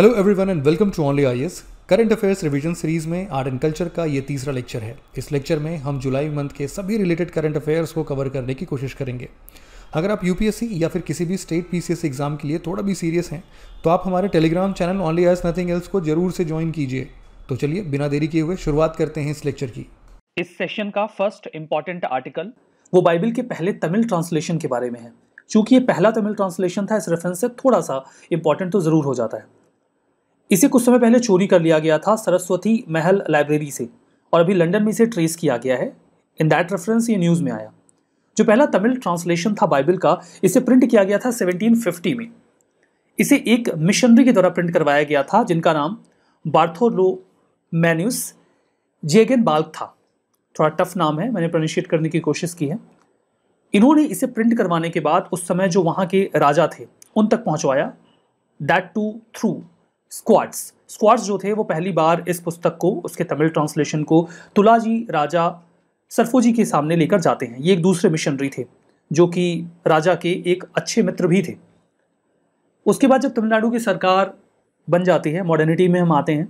hello everyone and welcome to only I current affairs revision series में art and culture का ये तीसरा lecture है इस लेक्चर में हम जुलाई मंथ के सभी रिलेटेड करंट अफेयर्स को कवर करने की कोशिश करेंगे अगर आप यूपीएससी या फिर किसी भी स्टेट पीसीएस एग्जाम के लिए थोड़ा भी सीरियस हैं तो आप हमारे Telegram channel only IAS nothing else को जरूर से ज्वाइन कीजिए तो चलिए बिना देरी किए हुए शुरुआत करते हैं इस लेक्चर की इस सेशन का फर्स्ट इंपॉर्टेंट आर्टिकल वो बाइबल के पहले तमिल ट्रांसलेशन के बारे में है चूंकि ये पहला तमिल ट्रांसलेशन था इस रेफरेंस से थोड़ा सा इंपॉर्टेंट तो ज़रूर हो जाता है इसे कुछ समय पहले चोरी कर लिया गया था सरस्वती महल लाइब्रेरी से और अभी लंदन में इसे ट्रेस किया गया है इन दैट रेफरेंस ये न्यूज़ में आया जो पहला तमिल ट्रांसलेशन था बाइबल का इसे प्रिंट किया गया था 1750 में इसे एक मिशनरी के द्वारा प्रिंट करवाया गया था जिनका नाम बार्थोलो मैन्यूस जेगन बाल्क था थोड़ा टफ नाम है मैंने प्रोनिशिएट करने की कोशिश की है इन्होंने इसे प्रिंट करवाने के बाद उस समय जो वहाँ के राजा थे उन तक पहुँचवाया that too through squads squads जो थे वो पहली बार इस पुस्तक को उसके तमिल ट्रांसलेशन को तुलाजी राजा सरफोजी के सामने लेकर जाते हैं ये एक दूसरे मिशनरी थे जो कि राजा के एक अच्छे मित्र भी थे उसके बाद जब तमिलनाडु की सरकार बन जाती है मॉडर्निटी में हम आते हैं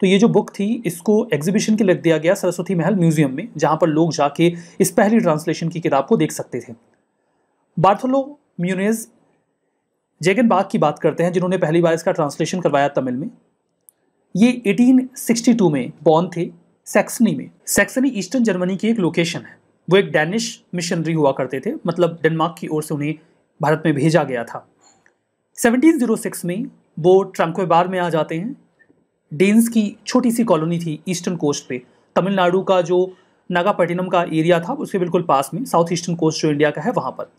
तो ये जो बुक थी इसको एग्जीबिशन के लग दिया गया सरस्वती महल म्यूजियम में जहाँ पर लोग जाके इस पहली ट्रांसलेशन की किताब को देख सकते थे बार्थोलो म्यूनेज जैगन बाग की बात करते हैं जिन्होंने पहली बार इसका ट्रांसलेशन करवाया तमिल में ये 1862 में बॉर्न थे सैक्सनी में सेक्सनी ईस्टर्न जर्मनी की एक लोकेशन है वो एक डैनिश मिशनरी हुआ करते थे मतलब डेनमार्क की ओर से उन्हें भारत में भेजा गया था 1706 में वो ट्रंकोबार में आ जाते हैं डेन्स की छोटी सी कॉलोनी थी ईस्टर्न कोस्ट पे तमिलनाडु का जो नागापट्टिनम का एरिया था उसके बिल्कुल पास में साउथ ईस्टर्न कोस्ट जो इंडिया का है वहाँ पर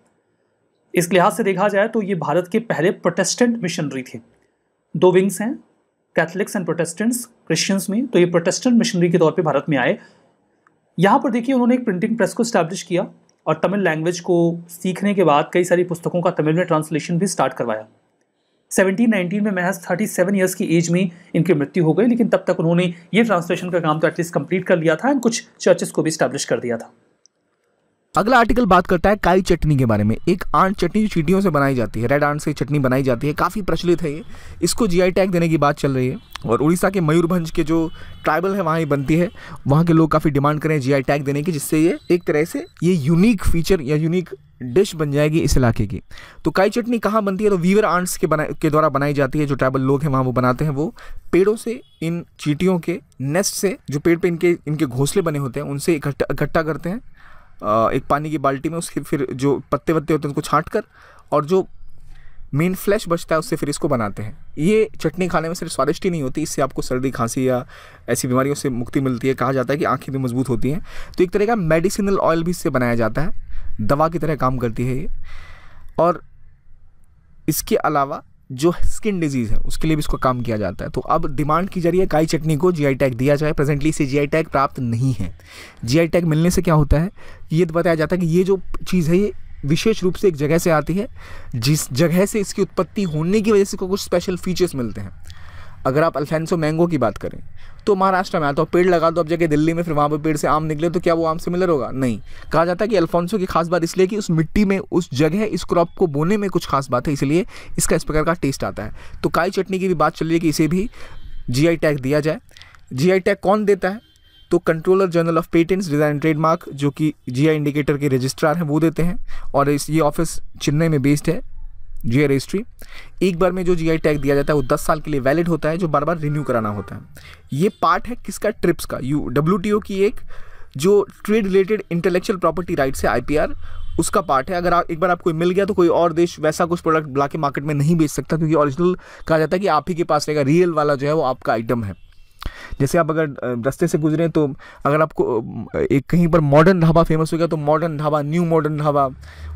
इस लिहाज से देखा जाए तो ये भारत के पहले प्रोटेस्टेंट मिशनरी थे दो विंग्स हैं कैथलिक्स एंड प्रोटेस्टेंट्स क्रिश्चियंस में तो ये प्रोटेस्टेंट मिशनरी के तौर पे भारत में आए यहाँ पर देखिए उन्होंने एक प्रिंटिंग प्रेस को स्टैब्लिश किया और तमिल लैंग्वेज को सीखने के बाद कई सारी पुस्तकों का तमिल में ट्रांसलेशन भी स्टार्ट करवाया 1719 में महज 37 ईयर्स की एज में इनकी मृत्यु हो गई लेकिन तब तक उन्होंने ये ट्रांसलेशन का काम तो एटलीस्ट कंप्लीट कर लिया था एंड कुछ चर्चेस को भी स्टैब्लिश कर दिया था अगला आर्टिकल बात करता है काई चटनी के बारे में एक आंट चटनी जो चीटियों से बनाई जाती है रेड आंट से चटनी बनाई जाती है काफ़ी प्रचलित है ये इसको जीआई टैग देने की बात चल रही है और उड़ीसा के मयूरभंज के जो ट्राइबल है वहाँ ही बनती है वहाँ के लोग काफ़ी डिमांड करें आई टैग देने की जिससे ये एक तरह से ये यूनिक फीचर या यूनिक डिश बन जाएगी इस इलाके की तो काई चटनी कहाँ बनती है तो वीवर आंट्स के बना के द्वारा बनाई जाती है जो ट्राइबल लोग हैं वहाँ वो बनाते हैं वो पेड़ों से इन चीटियों के नेस्ट से जो पेड़ पे इनके इनके घोंसले बने होते हैं उनसे इकट्ठा इकट्ठा करते हैं एक पानी की बाल्टी में उसके फिर जो पत्ते वत्ते होते हैं उनको छाँट कर और जो मेन फ्लैश बचता है उससे फिर इसको बनाते हैं ये चटनी खाने में सिर्फ स्वादिष्ट ही नहीं होती इससे आपको सर्दी खांसी या ऐसी बीमारियों से मुक्ति मिलती है कहा जाता है कि आँखें भी मजबूत होती हैं तो एक तरह का मेडिसिनल ऑयल भी इससे बनाया जाता है दवा की तरह काम करती है ये और इसके अलावा जो स्किन डिजीज़ है उसके लिए भी इसको काम किया जाता है तो अब डिमांड की जा रही है काई चटनी को जीआई टैग दिया जाए प्रेजेंटली इसे जीआई टैग प्राप्त नहीं है जीआई टैग मिलने से क्या होता है ये तो बताया जाता है कि ये जो चीज़ है ये विशेष रूप से एक जगह से आती है जिस जगह से इसकी उत्पत्ति होने की वजह से कुछ स्पेशल फीचर्स मिलते हैं अगर आप अल्फेंसो मैंगो की बात करें तो महाराष्ट्र में आता हो तो पेड़ लगा दो अब जगह दिल्ली में फिर वहाँ पर पेड़ से आम निकले तो क्या वो आम सिमिलर होगा नहीं कहा जाता है कि अल्फोंसो की खास बात इसलिए कि उस मिट्टी में उस जगह इस क्रॉप को बोने में कुछ खास बात है इसलिए इसका इस प्रकार का टेस्ट आता है तो काई चटनी की भी बात चल रही है कि इसे भी जी टैग दिया जाए जी टैग कौन देता है तो controller general of patents design trademark जो कि जीआई इंडिकेटर के रजिस्ट्रार हैं वो देते हैं और इस ये ऑफिस चेन्नई में बेस्ड है जी रजिस्ट्री एक बार में जो जीआई टैग दिया जाता है वो दस साल के लिए वैलिड होता है जो बार बार रिन्यू कराना होता है ये पार्ट है किसका ट्रिप्स का यू डब्ल्यू की एक जो trade related intellectual property right से आर उसका पार्ट है अगर आप एक बार आपको मिल गया तो कोई और देश वैसा कुछ प्रोडक्ट ला के मार्केट में नहीं बेच सकता क्योंकि ओरिजिनल कहा जाता है कि आप ही के पास रहेगा रियल वाला जो है वो आपका आइटम है जैसे आप अगर रास्ते से गुजरें तो अगर आपको एक कहीं पर मॉडर्न ढाबा फेमस हो गया तो modern dhaba new modern dhaba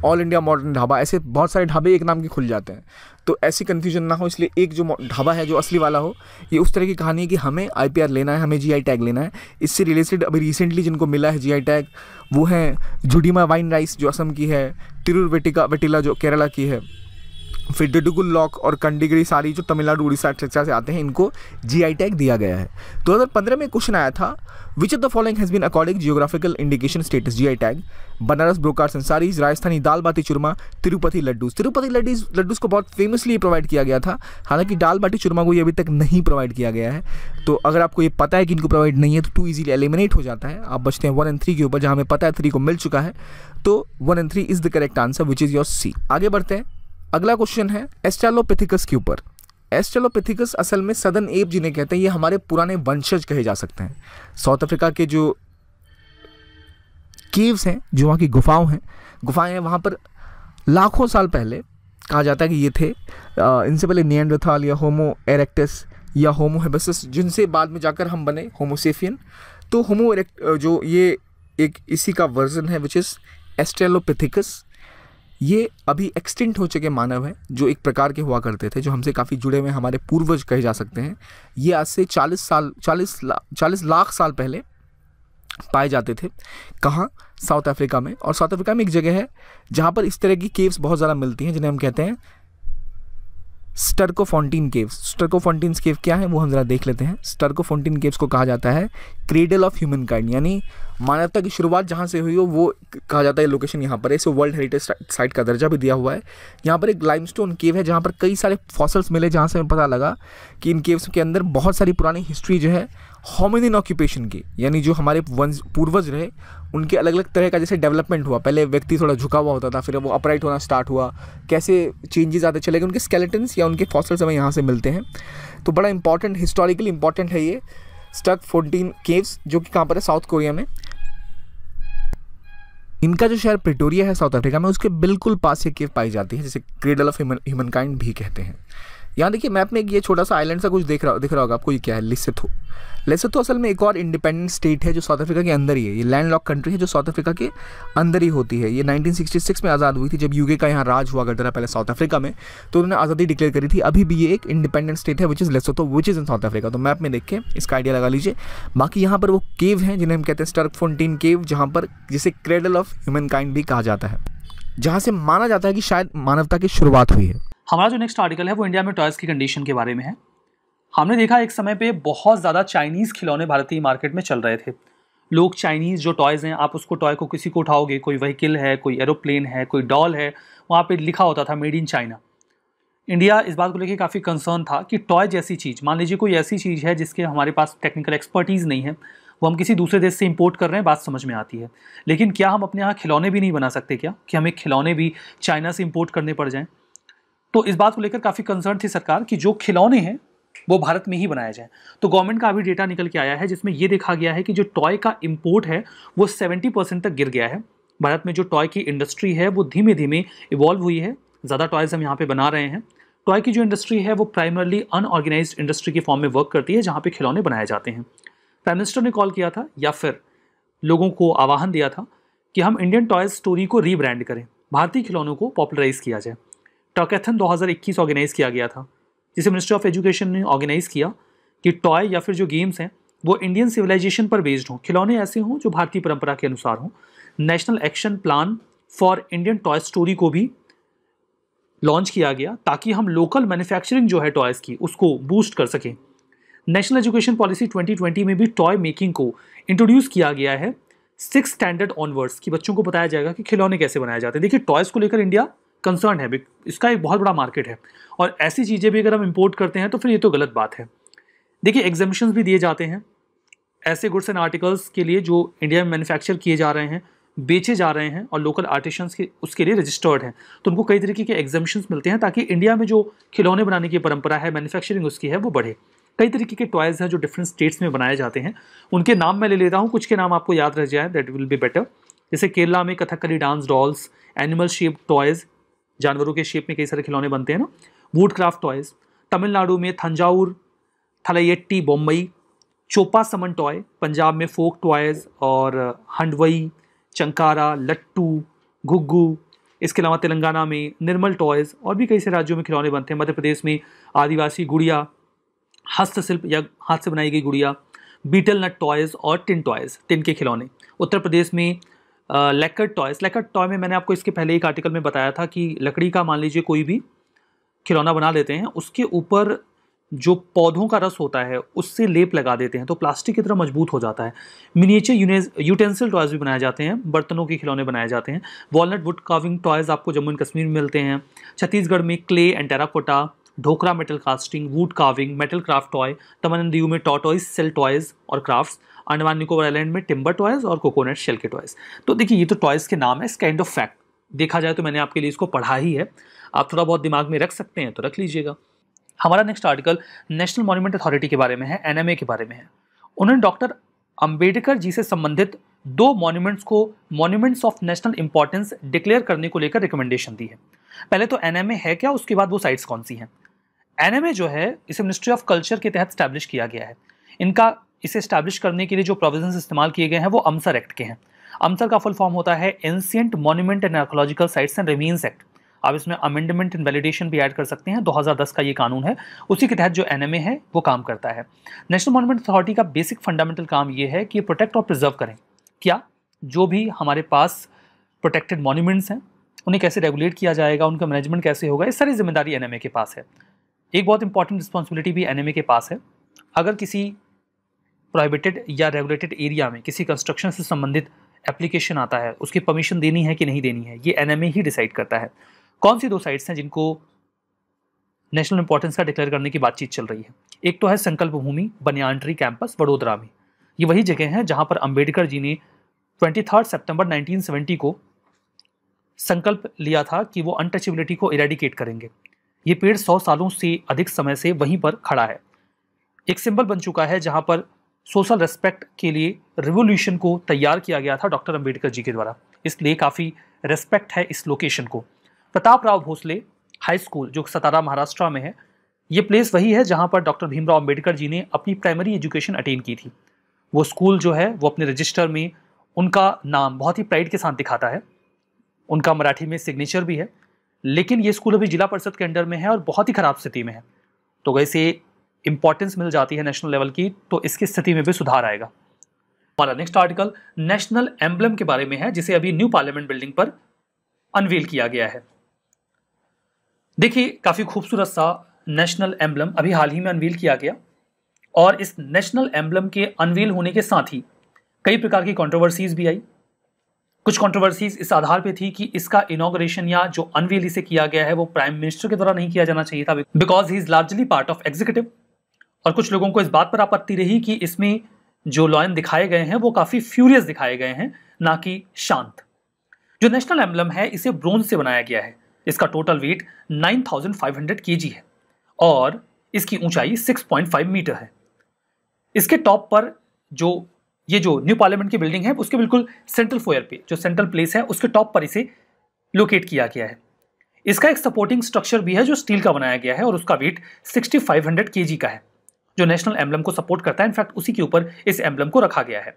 all India modern dhaba ऐसे बहुत सारे ढाबे एक नाम के खुल जाते हैं तो ऐसी कन्फ्यूजन ना हो इसलिए एक जो ढाबा है जो असली वाला हो ये उस तरह की कहानी है कि हमें आई लेना है हमें जी टैग लेना है इससे रिलेटेड अभी रिसेंटली जिनको मिला है जी टैग वो है जुडीमा वाइन राइस जो असम की है तिरुर वेटिका वेटिला जो केरला की है फिर डिडुगुल लॉक और कंडीगिरी सारी जो तमिलनाडु उड़ीसा एक्सेट्रा से आते हैं इनको जी आई टैग दिया गया है दो हज़ार पंद्रह में क्वेश्चन आया था which of the following has been according geographical indication status G I tag Banaras brocade संसारी राजस्थानी दाल बाटी चूरमा तिरुपति लड्डूस तिरुपति लड्डू लड्डूस को बहुत फेमसली प्रोवाइड किया गया था हालांकि दाल बाटी चूरमा को ये अभी तक नहीं प्रोवाइड किया गया है तो अगर आपको ये पता है कि इनको प्रोवाइड नहीं है तो टू ईजिली एलिमिनेट हो जाता है आप बचते हैं वन एंड थ्री के ऊपर जहाँ हमें पता है थ्री को मिल चुका है तो one and three is the correct answer which is your C आगे बढ़ते हैं अगला क्वेश्चन है एस्टेलोपिथिकस के ऊपर एस्टेलोपिथिकस असल में सदन एप जिन्हें कहते हैं ये हमारे पुराने वंशज कहे जा सकते हैं साउथ अफ्रीका के जो केव्स हैं जो वहाँ की गुफाओं हैं गुफाएं हैं वहाँ पर लाखों साल पहले कहा जाता है कि ये थे इनसे पहले नियंड्रथाल या होमो एरेक्टस या होमो हेबेसिस जिनसे बाद में जाकर हम बने होमोसेफियन तो होमो एरेक्ट जो ये एक इसी का वर्जन है विच इज़ एस्टेलोपिथिकस ये अभी एक्सटिंक्ट हो चुके मानव हैं जो एक प्रकार के हुआ करते थे जो हमसे काफ़ी जुड़े हुए हमारे पूर्वज कहे जा सकते हैं ये आज से 40 साल 40 ला चालीस लाख साल पहले पाए जाते थे कहाँ साउथ अफ्रीका में और साउथ अफ्रीका में एक जगह है जहाँ पर इस तरह की केव्स बहुत ज़्यादा मिलती हैं जिन्हें हम कहते हैं स्टर्कोफोंटीन केव्स स्टर्कोफोंटीन केव क्या है वो हम ज़रा देख लेते हैं स्टर्कोफोंटीन केव्स को कहा जाता है क्रेडल ऑफ ह्यूमन काइंड यानी मानवता की शुरुआत जहाँ से हुई हो वो कहा जाता है लोकेशन यहाँ पर है इसे वर्ल्ड हेरिटेज साइट का दर्जा भी दिया हुआ है यहाँ पर एक लाइमस्टोन केव है जहाँ पर कई सारे फॉसल्स मिले जहाँ से हमें पता लगा कि इन केव्स के अंदर बहुत सारी पुरानी हिस्ट्री जो है होमिनिन ऑक्यूपेशन की यानी जो हमारे वंश पूर्वज रहे उनके अलग अलग तरह का जैसे डेवलपमेंट हुआ पहले व्यक्ति थोड़ा झुका हुआ होता था फिर वो अपराइट होना स्टार्ट हुआ कैसे चेंजेस आते चले गए उनके स्केलेटन्स या उनके फॉसल्स हमें यहाँ से मिलते हैं तो बड़ा इंपॉर्टेंट हिस्टोरिकली इंपॉर्टेंट है ये स्टक फोर्टीन केव्स जो कि कहाँ पर है साउथ कोरिया में इनका जो शहर प्रिटोरिया है साउथ अफ्रीका में उसके बिल्कुल पास ये केव पाई जाती है जिसे क्रेडल ऑफ ह्यूमन काइंड भी कहते हैं यहाँ देखिए मैप में एक ये छोटा सा आइलैंड सा कुछ देख रहा दिख रहा होगा आपको ये क्या है लिसेथो लेसेथो असल में एक और इंडिपेंडेंट स्टेट है जो साउथ अफ्रीका के अंदर ही है ये लैंड लॉक कंट्री है जो साउथ अफ्रीका के अंदर ही होती है ये 1966 में आज़ाद हुई थी जब यूके का यहाँ राज हुआ करता था पहले साउथ अफ्रीका में तो उन्होंने आज़ादी डिक्लेयर करी थी अभी भी ये एक इंडिपेंडेंट स्टेट है which is Lesotho which is in South Africa तो मैप में देख के इसका आइडिया लगा लीजिए बाकी यहाँ पर वो केव हैं जिन्हें हम कहते हैं स्टर्क फोनटीन केव जहाँ पर जिसे क्रेडल ऑफ ह्यूमन काइंड भी कहा जाता है जहाँ से माना जाता है कि शायद मानवता की शुरुआत हुई है हमारा जो नेक्स्ट आर्टिकल है वो इंडिया में टॉयज़ की कंडीशन के बारे में है हमने देखा एक समय पे बहुत ज़्यादा चाइनीज़ खिलौने भारतीय मार्केट में चल रहे थे लोग चाइनीज़ जो टॉयज़ हैं आप उसको टॉय को किसी को उठाओगे कोई व्हीकल है कोई एरोप्लेन है कोई डॉल है वहाँ पर लिखा होता था मेड इन चाइना इंडिया इस बात को लेकर काफ़ी कंसर्न था कि टॉय जैसी चीज़ मान लीजिए कोई ऐसी चीज़ है जिसके हमारे पास टेक्निकल एक्सपर्टीज़ नहीं है वो हम किसी दूसरे देश से इंपोर्ट कर रहे हैं बात समझ में आती है लेकिन क्या हम अपने यहाँ खिलौने भी नहीं बना सकते क्या कि हमें खिलौने भी चाइना से इम्पोर्ट करने पड़ जाएँ तो इस बात को लेकर काफ़ी कंसर्न थी सरकार कि जो खिलौने हैं वो भारत में ही बनाया जाए तो गवर्नमेंट का अभी डेटा निकल के आया है जिसमें ये देखा गया है कि जो टॉय का इम्पोर्ट है वो सेवेंटी परसेंट तक गिर गया है भारत में जो टॉय की इंडस्ट्री है वो धीमे धीमे इवॉल्व हुई है ज़्यादा टॉयज़ हम यहाँ पे बना रहे हैं टॉय की जो इंडस्ट्री है वो प्राइमरली अनऑर्गेनाइज इंडस्ट्री के फॉर्म में वर्क करती है जहाँ पर खिलौने बनाए जाते हैं प्राइम मिनिस्टर ने कॉल किया था या फिर लोगों को आह्वान दिया था कि हम इंडियन टॉयज स्टोरी को रीब्रांड करें भारतीय खिलौनों को पॉपुलराइज किया जाए टॉकैथन 2021 ऑर्गेनाइज़ किया गया था जिसे मिनिस्ट्री ऑफ एजुकेशन ने ऑर्गेनाइज़ किया कि टॉय या फिर जो गेम्स हैं वो इंडियन सिविलाइजेशन पर बेस्ड हों खिलौने ऐसे हों जो भारतीय परंपरा के अनुसार हों national action plan for Indian toy story को भी लॉन्च किया गया ताकि हम लोकल मैन्युफैक्चरिंग जो है टॉयज़ की उसको बूस्ट कर सकें नेशनल एजुकेशन पॉलिसी 2020 में भी टॉय मेकिंग को इंट्रोड्यूस किया गया है सिक्स स्टैंडर्ड ऑनवर्ड्स कि बच्चों को बताया जाएगा कि खिलौने कैसे बनाए जाते हैं देखिए टॉयज़ को लेकर इंडिया कंसर्न है इसका एक बहुत बड़ा मार्केट है और ऐसी चीज़ें भी अगर हम इम्पोर्ट करते हैं तो फिर ये तो गलत बात है देखिए एग्जामिशन भी दिए जाते हैं ऐसे गुड्स एंड आर्टिकल्स के लिए जो इंडिया में मैन्युफैक्चर किए जा रहे हैं बेचे जा रहे हैं और लोकल आर्टिशंस के उसके लिए रजिस्टर्ड हैं तो उनको कई तरीके के एग्जामिशन मिलते हैं ताकि इंडिया में जो खिलौने बनाने की परंपरा है मैन्युफैक्चरिंग उसकी है वो बढ़े कई तरीके के टॉयज़ हैं जो डिफरेंट स्टेट्स में बनाए जाते हैं उनके नाम मैं ले लेता हूँ कुछ के नाम आपको याद रह जाए दैट विल बी बेटर जैसे केरला में Kathakali dance dolls animal shape toys जानवरों के शेप में कई सारे खिलौने बनते हैं ना वुड क्राफ्ट टॉयज तमिलनाडु में थंजावुर थलैट्टी बम्बई चोपा समन टॉय पंजाब में फोक टॉयज और हंडवई चंकारा लट्टू घुग्गू इसके अलावा तेलंगाना में निर्मल टॉयज़ और भी कई से राज्यों में खिलौने बनते हैं मध्य प्रदेश में आदिवासी गुड़िया हस्तशिल्प या हाथ से बनाई गई गुड़िया बीटल नट टॉयज़ और टिन टॉयज़ टिन के खिलौने उत्तर प्रदेश में लेकर टॉय लेकर टॉय में मैंने आपको इसके पहले एक आर्टिकल में बताया था कि लकड़ी का मान लीजिए कोई भी खिलौना बना लेते हैं उसके ऊपर जो पौधों का रस होता है उससे लेप लगा देते हैं तो प्लास्टिक की तरह मजबूत हो जाता है मिनिएचर यूटेंसिल टॉयज़ भी बनाए जाते हैं बर्तनों के खिलौने बनाए जाते हैं वॉलनट वुड काविंग टॉयज़ आपको जम्मू एंड कश्मीर में मिलते हैं छत्तीसगढ़ में clay and terracotta Dhokra metal casting wood carving metal craft toy Daman Diu में टॉयज सेल टॉयज और क्राफ्ट्स अंडमान निकोबर आइलैंड में टिम्बर टॉयज और कोकोनट शेल के टॉयज तो देखिए ये तो टॉयज़ के नाम है इस काइंड ऑफ फैक्ट देखा जाए तो मैंने आपके लिए इसको पढ़ा ही है आप थोड़ा बहुत दिमाग में रख सकते हैं तो रख लीजिएगा हमारा next article national monument authority के बारे में है एनएमए के बारे में है उन्होंने डॉक्टर अंबेडकर जी से संबंधित दो मॉन्यूमेंट्स को monuments of national importance declare करने को लेकर रिकमेंडेशन दी है पहले तो एनएमए है क्या उसके बाद वो साइट्स कौन सी हैं एनएमए जो है इसे मिनिस्ट्री ऑफ कल्चर के तहत स्टैब्लिश किया गया है इनका इसे स्टैब्लिश करने के लिए जो प्रोविजन इस्तेमाल किए गए हैं वो अमसर एक्ट के हैं अमसर का फुल फॉर्म होता है ancient monument and archaeological sites and remains act आप इसमें अमेंडमेंट एंड वैलिडेशन भी ऐड कर सकते हैं 2010 का ये कानून है उसी के तहत जो एन है वो काम करता है नेशनल मॉन्यूमेंट अथॉरिटी का बेसिक फंडामेंटल काम ये है कि ये प्रोटेक्ट और प्रिजर्व करें क्या जो भी हमारे पास प्रोटेक्टेड मॉन्यूमेंट्स हैं उन्हें कैसे रेगुलेट किया जाएगा उनका मैनेजमेंट कैसे होगा ये सारी जिम्मेदारी एन के पास है एक बहुत इंपॉर्टेंट रिस्पॉन्सिबिलिटी भी एन के पास है अगर किसी प्रोहिबिटेड या रेगुलेटेड एरिया में किसी कंस्ट्रक्शन से संबंधित एप्लीकेशन आता है उसकी परमिशन देनी है कि नहीं देनी है ये एन ही डिसाइड करता है कौन सी दो साइट्स हैं जिनको नेशनल इंपॉर्टेंस का डिक्लेयर करने की बातचीत चल रही है एक तो है संकल्प भूमि बनियांट्री कैंपस वडोदरा में ये वही जगह है जहाँ पर अम्बेडकर जी ने ट्वेंटी थर्ड सेप्टेम्बर नाइनटीन को संकल्प लिया था कि वो अनटचेबिलिटी को इरेडिकेट करेंगे ये पेड़ सौ सालों से अधिक समय से वहीं पर खड़ा है एक सिंबल बन चुका है जहाँ पर सोशल रेस्पेक्ट के लिए रिवोल्यूशन को तैयार किया गया था डॉक्टर अंबेडकर जी के द्वारा इसलिए काफ़ी रेस्पेक्ट है इस लोकेशन को प्रताप राव भोसले हाई स्कूल जो सतारा महाराष्ट्र में है ये प्लेस वही है जहाँ पर डॉक्टर भीमराव अम्बेडकर जी ने अपनी प्राइमरी एजुकेशन अटेन की थी वो स्कूल जो है वो अपने रजिस्टर में उनका नाम बहुत ही प्राइड के साथ दिखाता है उनका मराठी में सिग्नेचर भी है लेकिन ये स्कूल अभी जिला परिषद के अंडर में है और बहुत ही ख़राब स्थिति में है तो वैसे इंपॉर्टेंस मिल जाती है नेशनल लेवल की तो इसकी स्थिति में भी सुधार आएगा हमारा नेक्स्ट आर्टिकल नेशनल एम्बलम के बारे में है जिसे अभी न्यू पार्लियामेंट बिल्डिंग पर अनवील किया गया है देखिए काफ़ी खूबसूरत सा नेशनल एम्बलम अभी हाल ही में अनवील किया गया और इस नेशनल एम्बलम के अनवील होने के साथ ही कई प्रकार की कंट्रोवर्सीज भी आई कुछ कंट्रोवर्सीज इस आधार पे थी कि इसका इनोग्रेशन या जो अनवील इसे किया गया है वो प्राइम मिनिस्टर के द्वारा नहीं किया जाना चाहिए था because he is largely part of executive और कुछ लोगों को इस बात पर आपत्ति रही कि इसमें जो लॉयन दिखाए गए हैं वो काफ़ी फ्यूरियस दिखाए गए हैं ना कि शांत जो नेशनल एम्बलम है इसे ब्रोंज से बनाया गया है इसका टोटल वेट 9,500 थाउजेंड है और इसकी ऊंचाई 6.5 मीटर है इसके टॉप पर जो ये जो न्यू पार्लियामेंट की बिल्डिंग है उसके बिल्कुल सेंट्रल फोयर पे जो सेंट्रल प्लेस है उसके टॉप पर इसे लोकेट किया गया है इसका एक सपोर्टिंग स्ट्रक्चर भी है जो स्टील का बनाया गया है और उसका वेट 6500 केजी का है जो नेशनल एम्बलम को सपोर्ट करता है इनफैक्ट उसी के ऊपर इस एम्बलम को रखा गया है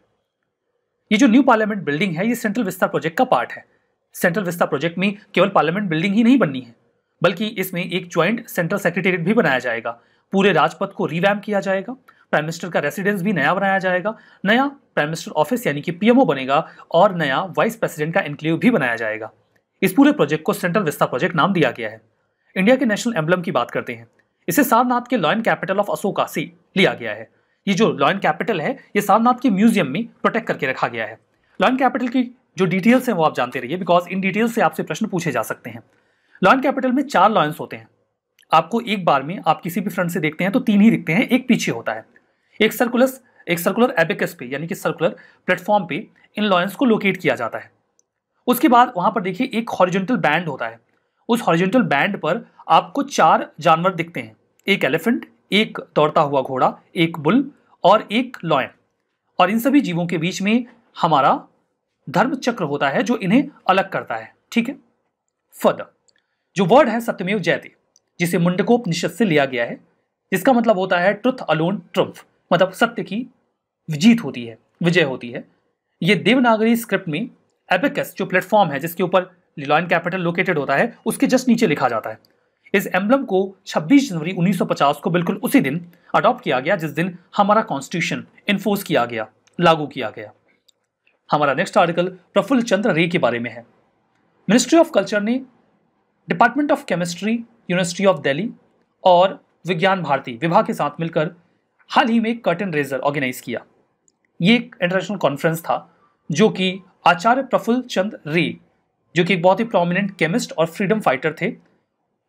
ये जो न्यू पार्लियामेंट बिल्डिंग है ये सेंट्रल विस्तार प्रोजेक्ट का पार्ट है सेंट्रल विस्तार प्रोजेक्ट में केवल पार्लियामेंट बिल्डिंग ही नहीं बननी है बल्कि इसमें एक ज्वाइंट सेंट्रल सेक्रेटेरिएट भी बनाया जाएगा पूरे राजपथ को रिवैम किया जाएगा प्राइम मिनिस्टर का रेसिडेंस भी नया बनाया जाएगा नया प्राइम मिनिस्टर ऑफिस यानी कि पीएमओ बनेगा और नया वाइस प्रेसिडेंट का एनक्लेव भी बनाया जाएगा इस पूरे प्रोजेक्ट को सेंट्रल विस्ता प्रोजेक्ट नाम दिया गया है इंडिया के नेशनल एम्बलम की बात करते हैं इसे सारनाथ के लॉयन कैपिटल ऑफ अशोका से लिया गया है ये जो लॉयन कैपिटल है ये सारनाथ के म्यूजियम में प्रोटेक्ट करके रखा गया है लॉयन कैपिटल की जो डिटेल्स हैं वो आप जानते रहिए बिकॉज इन डिटेल्स से आपसे प्रश्न पूछे जा सकते हैं लॉयन कैपिटल में चार लॉयंस होते हैं आपको एक बार में आप किसी भी फ्रंट से देखते हैं तो तीन ही दिखते हैं एक पीछे होता है एक सर्कुलर एक सर्कुलर एपिकस पे यानी कि सर्कुलर प्लेटफॉर्म पे इन लॉयंस को लोकेट किया जाता है उसके बाद वहां पर देखिए एक हॉरिजेंटल बैंड होता है उस हॉरिजेंटल बैंड पर आपको चार जानवर दिखते हैं एक एलिफेंट एक दौड़ता हुआ घोड़ा एक बुल और एक लॉयन और इन सभी जीवों के बीच में हमारा धर्म चक्र होता है जो इन्हें अलग करता है ठीक है फद जो वर्ड है सत्यमेव जयते जिसे मुंडकोपनिषद से लिया गया है जिसका मतलब होता है ट्रुथ अलोन ट्रम्फ मतलब सत्य की जीत होती है विजय होती है ये देवनागरी स्क्रिप्ट में एबेकस जो प्लेटफॉर्म है जिसके ऊपर लिलॉयन कैपिटल लोकेटेड होता है उसके जस्ट नीचे लिखा जाता है इस एम्बलम को 26 जनवरी 1950 को बिल्कुल उसी दिन अडॉप्ट किया गया जिस दिन हमारा कॉन्स्टिट्यूशन इन्फोर्स किया गया लागू किया गया हमारा नेक्स्ट आर्टिकल प्रफुल्ल चंद्र रे के बारे में है मिनिस्ट्री ऑफ कल्चर ने department of chemistry university of Delhi और विज्ञान भारती विभाग के साथ मिलकर हाल ही में कर्टन रेजर ऑर्गेनाइज किया ये एक इंटरनेशनल कॉन्फ्रेंस था जो कि आचार्य प्रफुल्ल चंद रे जो कि एक बहुत ही प्रोमिनेंट केमिस्ट और फ्रीडम फाइटर थे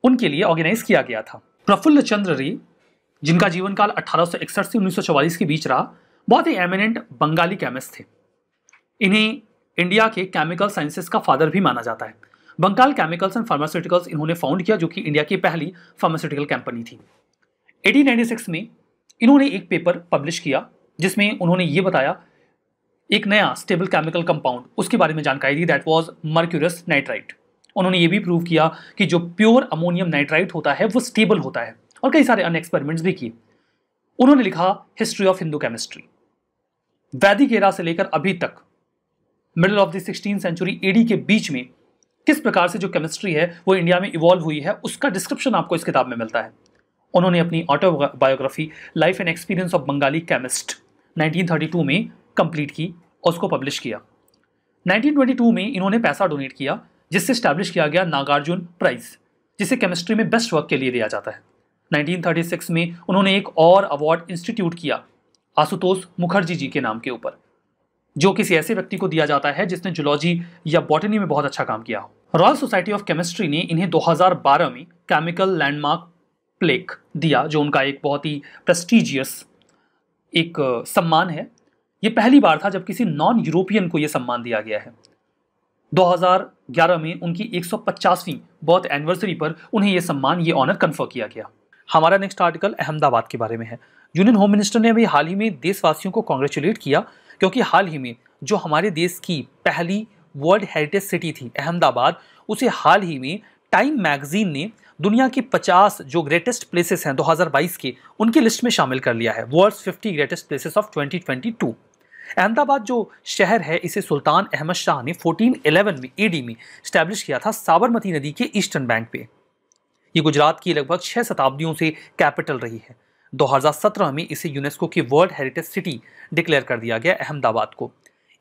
उनके लिए ऑर्गेनाइज किया गया था प्रफुल्ल चंद्र रे जिनका जीवन काल अठारह से उन्नीस के बीच रहा बहुत ही एमिनेंट बंगाली केमिस्ट थे इन्हें इंडिया के केमिकल साइंसेस का फादर भी माना जाता है बंगाल केमिकल्स एंड फार्मास्यूटिकल्स इन्होंने फाउंड किया जो कि इंडिया की पहली फार्मास्यूटिकल कंपनी थी 1896 में इन्होंने एक पेपर पब्लिश किया जिसमें उन्होंने ये बताया एक नया स्टेबल केमिकल कंपाउंड उसके बारे में जानकारी दी दैट वाज मर्क्यूरस नाइट्राइट उन्होंने ये भी प्रूव किया कि जो प्योर अमोनियम नाइट्राइट होता है वो स्टेबल होता है और कई सारे अन्य एक्सपेरिमेंट्स भी किए उन्होंने लिखा history of Hindu chemistry Vedic era से लेकर अभी तक middle of the sixteen century AD के बीच में किस प्रकार से जो केमिस्ट्री है वो इंडिया में इवॉल्व हुई है उसका डिस्क्रिप्शन आपको इस किताब में मिलता है उन्होंने अपनी autobiography life and experience of Bengali chemist 1932 में कंप्लीट की और उसको पब्लिश किया 1922 में इन्होंने पैसा डोनेट किया जिससे स्टैब्लिश किया गया नागार्जुन प्राइज जिसे केमिस्ट्री में बेस्ट वर्क के लिए दिया जाता है 1936 में उन्होंने एक और अवार्ड इंस्टीट्यूट किया आशुतोष मुखर्जी जी के नाम के ऊपर जो किसी ऐसे व्यक्ति को दिया जाता है जिसने जुलॉजी या बॉटनी में बहुत अच्छा काम किया हो रॉयल सोसाइटी ऑफ केमिस्ट्री ने इन्हें 2012 में केमिकल लैंडमार्क प्लेक दिया जो उनका एक बहुत ही प्रस्टिजियस एक सम्मान है ये पहली बार था जब किसी नॉन यूरोपियन को यह सम्मान दिया गया है 2011 में उनकी 150वीं बर्थ एनिवर्सरी पर उन्हें यह सम्मान ये ऑनर कन्फर्म किया गया हमारा नेक्स्ट आर्टिकल अहमदाबाद के बारे में है यूनियन होम मिनिस्टर ने अभी हाल ही में देशवासियों को कॉन्ग्रेचुलेट किया क्योंकि हाल ही में जो हमारे देश की पहली वर्ल्ड हेरिटेज सिटी थी अहमदाबाद उसे हाल ही में टाइम मैगजीन ने दुनिया की 50 जो ग्रेटेस्ट प्लेसेस हैं 2022 की उनकी लिस्ट में शामिल कर लिया है world 50 greatest places of 2022 Ahmedabad जो शहर है इसे सुल्तान अहमद शाह ने 1411 में एडी में स्टैब्लिश किया था साबरमती नदी के ईस्टर्न बैंक पे ये गुजरात की लगभग छः शताब्दियों से कैपिटल रही है 2017 में इसे यूनेस्को की वर्ल्ड हेरिटेज सिटी डिक्लेयर कर दिया गया अहमदाबाद को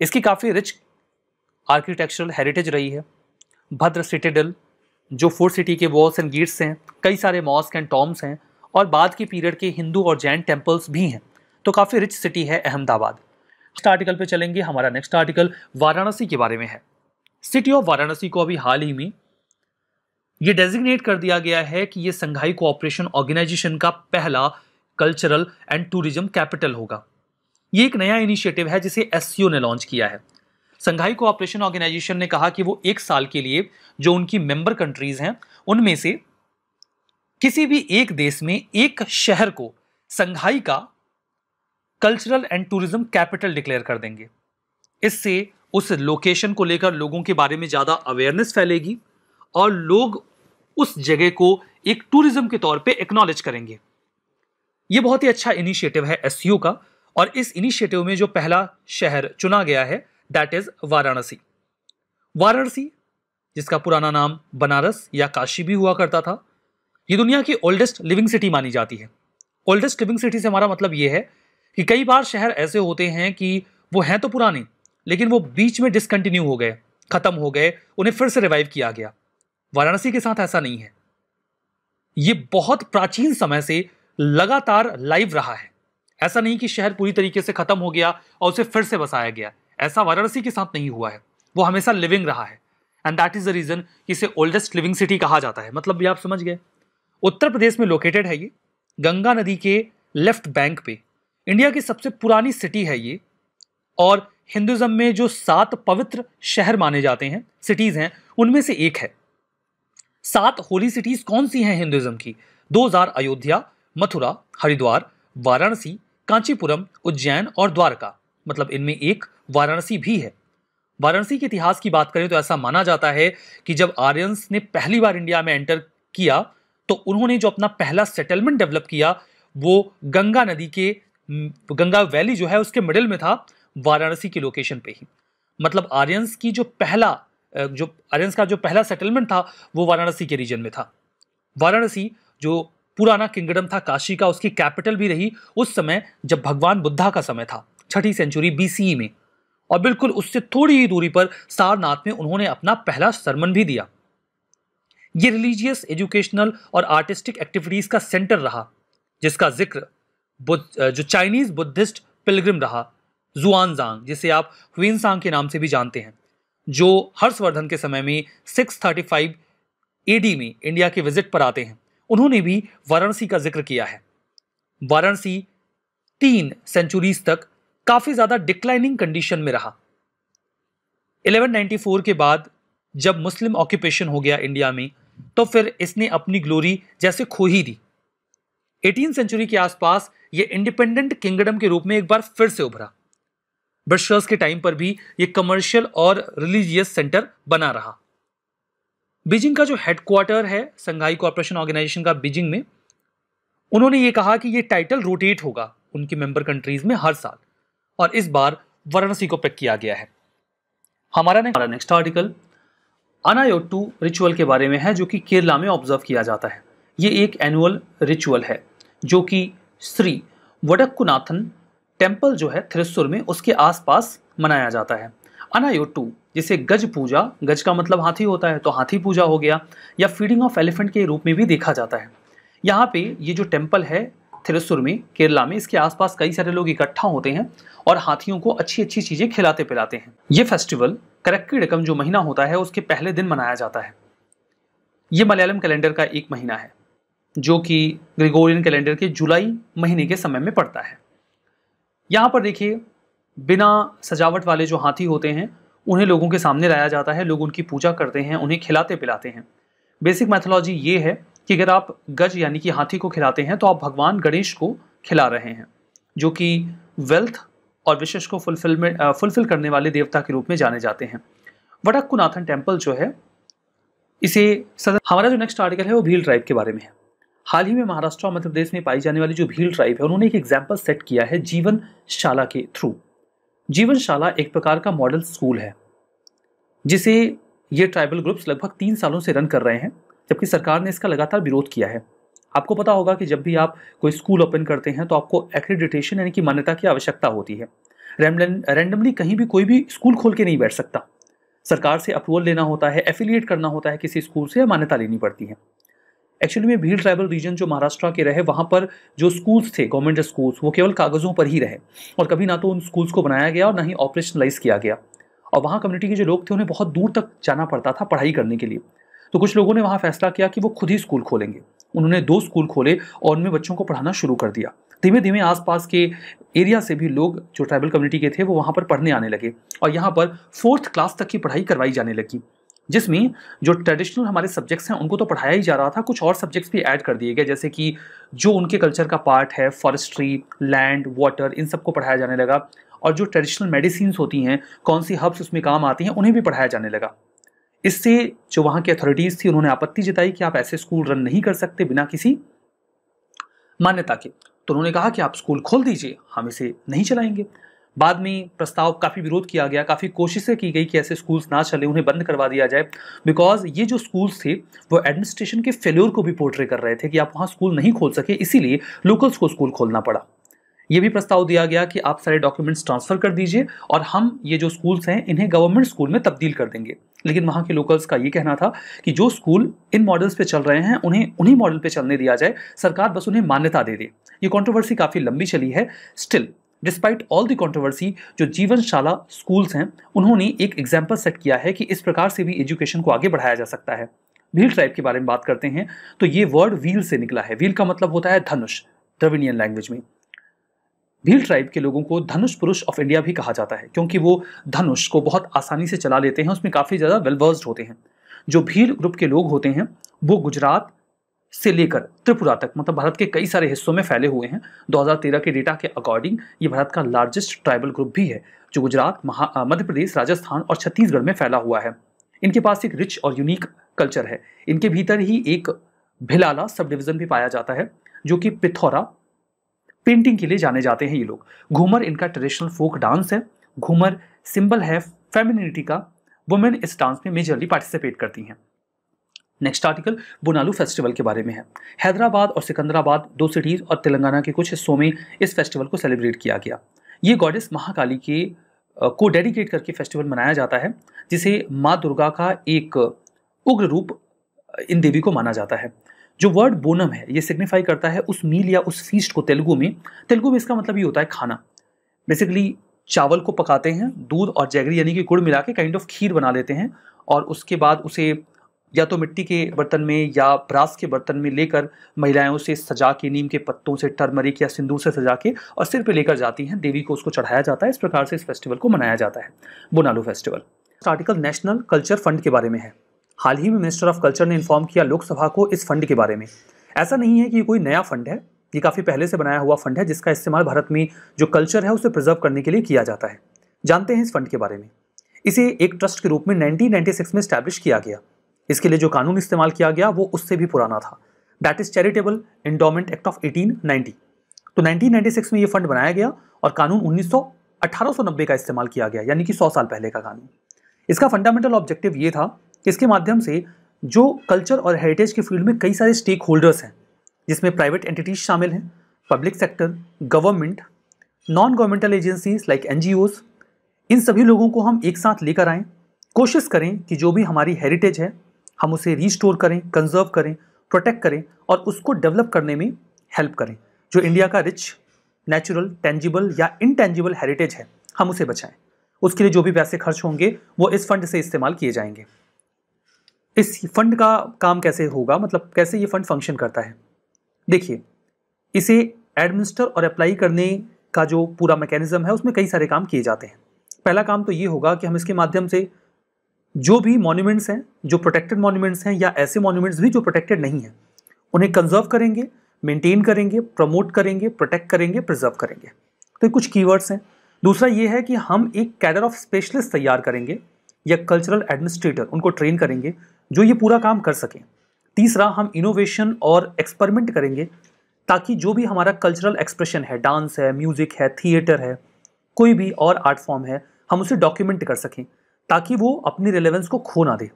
इसकी काफ़ी रिच आर्किटेक्चरल हेरिटेज रही है भद्र सिटेडल जो फोर सिटी के वॉल्स एंड गेट्स हैं कई सारे मॉस्क एंड टॉम्स हैं और बाद के पीरियड के हिंदू और जैन टेम्पल्स भी हैं तो काफ़ी रिच सिटी है अहमदाबाद नेक्स्ट आर्टिकल पर चलेंगे हमारा नेक्स्ट आर्टिकल वाराणसी के बारे में है सिटी ऑफ वाराणसी को अभी हाल ही में ये डेजिग्नेट कर दिया गया है कि ये संघाई कोऑपरेशन ऑर्गेनाइजेशन का पहला कल्चरल एंड टूरिज्म कैपिटल होगा ये एक नया इनिशिएटिव है जिसे एस ने लॉन्च किया है संघाई कोऑपरेशन ऑर्गेनाइजेशन ने कहा कि वो एक साल के लिए जो उनकी मेंबर कंट्रीज हैं उनमें से किसी भी एक देश में एक शहर को संघाई का cultural and tourism capital declare कर देंगे इससे उस लोकेशन को लेकर लोगों के बारे में ज़्यादा अवेयरनेस फैलेगी और लोग उस जगह को एक टूरिज्म के तौर पे एक्नॉलेज करेंगे ये बहुत ही अच्छा इनिशिएटिव है एस का और इस इनिशिएटिव में जो पहला शहर चुना गया है दैट इज वाराणसी वाराणसी जिसका पुराना नाम बनारस या काशी भी हुआ करता था ये दुनिया की ओल्डेस्ट लिविंग सिटी मानी जाती है ओल्डेस्ट लिविंग सिटी से हमारा मतलब ये है कि कई बार शहर ऐसे होते हैं कि वो हैं तो पुराने लेकिन वो बीच में डिसकंटिन्यू हो गए ख़त्म हो गए उन्हें फिर से रिवाइव किया गया वाराणसी के साथ ऐसा नहीं है ये बहुत प्राचीन समय से लगातार लाइव रहा है ऐसा नहीं कि शहर पूरी तरीके से ख़त्म हो गया और उसे फिर से बसाया गया ऐसा वाराणसी के साथ नहीं हुआ है वो हमेशा लिविंग रहा है and that is the reason इसे ओल्डेस्ट लिविंग सिटी कहा जाता है मतलब भी आप समझ गए उत्तर प्रदेश में लोकेटेड है ये गंगा नदी के लेफ्ट बैंक पे इंडिया की सबसे पुरानी सिटी है ये और हिंदुज़म में जो सात पवित्र शहर माने जाते हैं सिटीज़ हैं उनमें से एक है सात होली सिटीज़ कौन सी हैं हिंदुज़म की दो हज़ार अयोध्या मथुरा हरिद्वार वाराणसी कांचीपुरम उज्जैन और द्वारका मतलब इनमें एक वाराणसी भी है वाराणसी के इतिहास की बात करें तो ऐसा माना जाता है कि जब आर्यंस ने पहली बार इंडिया में एंटर किया तो उन्होंने जो अपना पहला सेटलमेंट डेवलप किया वो गंगा नदी के गंगा वैली जो है उसके मिडिल में था वाराणसी की लोकेशन पे ही मतलब आर्यंस की जो पहला जो आर्यंस का जो पहला सेटलमेंट था वो वाराणसी के रीजन में था वाराणसी जो पुराना किंगडम था काशी का उसकी कैपिटल भी रही उस समय जब भगवान बुद्धा का समय था छठी सेंचुरी बीसीई e में और बिल्कुल उससे थोड़ी ही दूरी पर सारनाथ में उन्होंने अपना पहला सरमन भी दिया ये रिलीजियस एजुकेशनल और आर्टिस्टिक एक्टिविटीज़ का सेंटर रहा जिसका जिक्र जो चाइनीज़ बुद्धिस्ट पिलग्रिम रहा जुआनजांग जिसे आप हुएनसांग के नाम से भी जानते हैं जो हर्षवर्धन के समय में 635 एडी में इंडिया के विजिट पर आते हैं उन्होंने भी वाराणसी का जिक्र किया है वाराणसी तीन सेंचुरीज तक काफ़ी ज़्यादा डिक्लाइनिंग कंडीशन में रहा 1194 के बाद जब मुस्लिम ऑक्यूपेशन हो गया इंडिया में तो फिर इसने अपनी ग्लोरी जैसे खो ही दी एटीन सेंचुरी के आसपास ये इंडिपेंडेंट किंगडम के रूप में एक बार फिर से उभरा ब्रिटिशर्स के टाइम पर भी ये कमर्शियल और रिलीजियस सेंटर बना रहा बीजिंग का जो हेडक्वार्टर है संघाई कॉरपोरेशन ऑर्गेनाइजेशन का बीजिंग में उन्होंने ये कहा कि ये टाइटल रोटेट होगा उनकी मेंबर कंट्रीज में हर साल और इस बार वाराणसी को पिक किया गया है हमारा ने, हमारा नेक्स्ट आर्टिकल अनायोटू रिचुअल के बारे में है जो कि केरला में ऑब्जर्व किया जाता है ये एक एनुअल रिचुअल है जो कि श्री वडक्कुनाथन टेम्पल जो है थ्रिस्सुर में उसके आसपास मनाया जाता है अनायोटू जिसे गज पूजा गज का मतलब हाथी होता है तो हाथी पूजा हो गया या फीडिंग ऑफ एलिफेंट के रूप में भी देखा जाता है यहाँ पे ये जो टेम्पल है थिरुसुर में केरला में इसके आसपास कई सारे लोग इकट्ठा होते हैं और हाथियों को अच्छी अच्छी चीज़ें खिलाते पिलाते हैं ये फेस्टिवल करक्कीडकम जो महीना होता है उसके पहले दिन मनाया जाता है ये मलयालम कैलेंडर का एक महीना है जो कि ग्रिगोरियन कैलेंडर के जुलाई महीने के समय में पड़ता है यहाँ पर देखिए बिना सजावट वाले जो हाथी होते हैं उन्हें लोगों के सामने लाया जाता है लोग उनकी पूजा करते हैं उन्हें खिलाते पिलाते हैं बेसिक मैथोलॉजी ये है कि अगर आप गज यानी कि हाथी को खिलाते हैं तो आप भगवान गणेश को खिला रहे हैं जो कि वेल्थ और विशेष को फुलफिल में फुलफिल करने वाले देवता के रूप में जाने जाते हैं वडक्कुनाथन टेम्पल जो है इसे सदर हमारा जो नेक्स्ट आर्टिकल है वो भील ट्राइब के बारे में है हाल ही में महाराष्ट्र और मध्य प्रदेश में पाई जाने वाली जो भील ट्राइब है उन्होंने एक एग्जाम्पल सेट किया है जीवन शाला के थ्रू जीवन शाला एक प्रकार का मॉडल स्कूल है जिसे ये ट्राइबल ग्रुप्स लगभग तीन सालों से रन कर रहे हैं जबकि सरकार ने इसका लगातार विरोध किया है आपको पता होगा कि जब भी आप कोई स्कूल ओपन करते हैं तो आपको एक्रेडिटेशन यानी कि मान्यता की आवश्यकता होती है रैंडमली कहीं भी कोई भी स्कूल खोल के नहीं बैठ सकता सरकार से अप्रूवल लेना होता है एफिलिएट करना होता है किसी स्कूल से या मान्यता लेनी पड़ती है एक्चुअली में भीड़ ट्राइबल रीजन जो महाराष्ट्र के रहे वहाँ पर जो स्कूल्स थे गवर्नमेंट स्कूल्स वो केवल कागज़ों पर ही रहे और कभी ना तो उन स्कूल्स को बनाया गया और ना ही ऑपरेशनलाइज किया गया और वहाँ कम्युनिटी के जो लोग थे उन्हें बहुत दूर तक जाना पड़ता था पढ़ाई करने के लिए तो कुछ लोगों ने वहाँ फैसला किया कि वो खुद ही स्कूल खोलेंगे उन्होंने दो स्कूल खोले और उनमें बच्चों को पढ़ाना शुरू कर दिया धीमे धीमे आसपास के एरिया से भी लोग जो ट्राइबल कम्युनिटी के थे वो वहाँ पर पढ़ने आने लगे और यहाँ पर फोर्थ क्लास तक की पढ़ाई करवाई जाने लगी जिसमें जो ट्रेडिशनल हमारे सब्जेक्ट्स हैं उनको तो पढ़ाया ही जा रहा था कुछ और सब्जेक्ट्स भी ऐड कर दिए गए जैसे कि जो उनके कल्चर का पार्ट है फॉरेस्ट्री लैंड वाटर इन सबको पढ़ाया जाने लगा और जो ट्रेडिशनल मेडिसिन होती हैं कौन सी हब्स उसमें काम आती हैं उन्हें भी पढ़ाया जाने लगा इससे जो वहाँ की अथॉरिटीज़ थी उन्होंने आपत्ति जताई कि आप ऐसे स्कूल रन नहीं कर सकते बिना किसी मान्यता के तो उन्होंने कहा कि आप स्कूल खोल दीजिए हम इसे नहीं चलाएंगे बाद में प्रस्ताव काफ़ी विरोध किया गया काफ़ी कोशिशें की गई कि ऐसे स्कूल्स ना चले उन्हें बंद करवा दिया जाए बिकॉज ये जो स्कूल्स थे वो एडमिनिस्ट्रेशन के फेल्योर को भी पोर्ट्रे कर रहे थे कि आप वहाँ स्कूल नहीं खोल सके इसीलिए लोकल्स को स्कूल खोलना पड़ा ये भी प्रस्ताव दिया गया कि आप सारे डॉक्यूमेंट्स ट्रांसफ़र कर दीजिए और हम ये जो स्कूल्स हैं इन्हें गवर्नमेंट स्कूल में तब्दील कर देंगे लेकिन वहाँ के लोकल्स का ये कहना था कि जो स्कूल इन मॉडल्स पे चल रहे हैं उन्हें उन्हीं मॉडल पे चलने दिया जाए सरकार बस उन्हें मान्यता दे दे ये कॉन्ट्रोवर्सी काफ़ी लंबी चली है still despite all the controversy जो जीवनशाला स्कूल्स हैं उन्होंने एक एग्जाम्पल सेट किया है कि इस प्रकार से भी एजुकेशन को आगे बढ़ाया जा सकता है व्हील ट्राइब के बारे में बात करते हैं तो ये वर्ड व्हील से निकला है व्हील का मतलब होता है धनुष द्रविनियन लैंग्वेज में भील ट्राइब के लोगों को धनुष पुरुष ऑफ इंडिया भी कहा जाता है क्योंकि वो धनुष को बहुत आसानी से चला लेते हैं उसमें काफ़ी ज़्यादा वेलवर्स्ड होते हैं जो भील ग्रुप के लोग होते हैं वो गुजरात से लेकर त्रिपुरा तक मतलब भारत के कई सारे हिस्सों में फैले हुए हैं 2013 के डेटा के अकॉर्डिंग ये भारत का लार्जेस्ट ट्राइबल ग्रुप भी है जो गुजरात महा मध्य प्रदेश राजस्थान और छत्तीसगढ़ में फैला हुआ है इनके पास एक रिच और यूनिक कल्चर है इनके भीतर ही एक भिलाला सब डिवीज़न भी पाया जाता है जो कि पिथौरा पेंटिंग के लिए जाने जाते हैं ये लोग घूमर इनका ट्रेडिशनल फोक डांस है घूमर सिंबल है फेमिनिटी का वुमेन इस डांस में मेजरली पार्टिसिपेट करती हैं नेक्स्ट आर्टिकल बुनालू फेस्टिवल के बारे में है हैदराबाद और सिकंदराबाद दो सिटीज़ और तेलंगाना के कुछ हिस्सों में इस फेस्टिवल को सेलिब्रेट किया गया ये गॉडेस महाकाली के को डेडिकेट करके फेस्टिवल मनाया जाता है जिसे माँ दुर्गा का एक उग्र रूप इन देवी को माना जाता है जो वर्ड बोनम है ये सिग्निफाई करता है उस मील या उस फीस्ट को तेलुगु में तेलुगु में इसका मतलब ये होता है खाना बेसिकली चावल को पकाते हैं दूध और जैगरी यानी कि गुड़ मिला के काइंड ऑफ खीर बना लेते हैं और उसके बाद उसे या तो मिट्टी के बर्तन में या ब्रास के बर्तन में लेकर महिलाएं उसे सजा के नीम के पत्तों से टर्मरिक या सिंदूर से सजा के और सिर पे लेकर जाती हैं देवी को उसको चढ़ाया जाता है इस प्रकार से इस फेस्टिवल को मनाया जाता है Bonalu festival article national culture fund के बारे में है हाल ही में मिनिस्टर ऑफ कल्चर ने इन्फॉर्म किया लोकसभा को इस फंड के बारे में ऐसा नहीं है कि ये कोई नया फंड है ये काफ़ी पहले से बनाया हुआ फंड है जिसका इस्तेमाल भारत में जो कल्चर है उसे प्रिजर्व करने के लिए किया जाता है जानते हैं इस फंड के बारे में इसे एक ट्रस्ट के रूप में 1996 में स्टैब्लिश किया गया इसके लिए जो कानून इस्तेमाल किया गया वो उससे भी पुराना था that is charitable endowment act of 1890 तो 1996 में ये फंड बनाया गया और कानून उन्नीस 1890 का इस्तेमाल किया गया यानी कि 100 साल पहले का कानून इसका फंडामेंटल ऑब्जेक्टिव ये था इसके माध्यम से जो कल्चर और हेरिटेज के फील्ड में कई सारे स्टेक होल्डर्स हैं जिसमें प्राइवेट एंटिटीज शामिल हैं public sector government non governmental agencies like एन इन सभी लोगों को हम एक साथ लेकर आएँ कोशिश करें कि जो भी हमारी हेरिटेज है हम उसे रीस्टोर करें कंजर्व करें प्रोटेक्ट करें और उसको डेवलप करने में हेल्प करें जो इंडिया का रिच नेचुरल टेंजिबल या इनटेंजिबल हेरिटेज है हम उसे बचाएं उसके लिए जो भी पैसे खर्च होंगे वो इस फंड से इस्तेमाल किए जाएंगे इस फंड का काम कैसे होगा मतलब कैसे ये फंड फंक्शन करता है देखिए इसे एडमिनिस्टर और अप्लाई करने का जो पूरा मैकेनिज्म है उसमें कई सारे काम किए जाते हैं पहला काम तो ये होगा कि हम इसके माध्यम से जो भी मॉन्यूमेंट्स हैं जो प्रोटेक्टेड मॉन्यूमेंट्स हैं या ऐसे मॉन्यूमेंट्स भी जो प्रोटेक्टेड नहीं हैं उन्हें कंजर्व करेंगे मेंटेन करेंगे प्रमोट करेंगे प्रोटेक्ट करेंगे प्रिजर्व करेंगे तो ये कुछ कीवर्ड्स हैं दूसरा ये है कि हम एक कैडर ऑफ स्पेशलिस्ट तैयार करेंगे या कल्चरल एडमिनिस्ट्रेटर उनको ट्रेन करेंगे जो ये पूरा काम कर सकें तीसरा हम इनोवेशन और एक्सपेरिमेंट करेंगे ताकि जो भी हमारा कल्चरल एक्सप्रेशन है डांस है म्यूज़िक है थिएटर है कोई भी और आर्ट फॉर्म है हम उसे डॉक्यूमेंट कर सकें ताकि वो अपनी रिलेवेंस को खो ना दे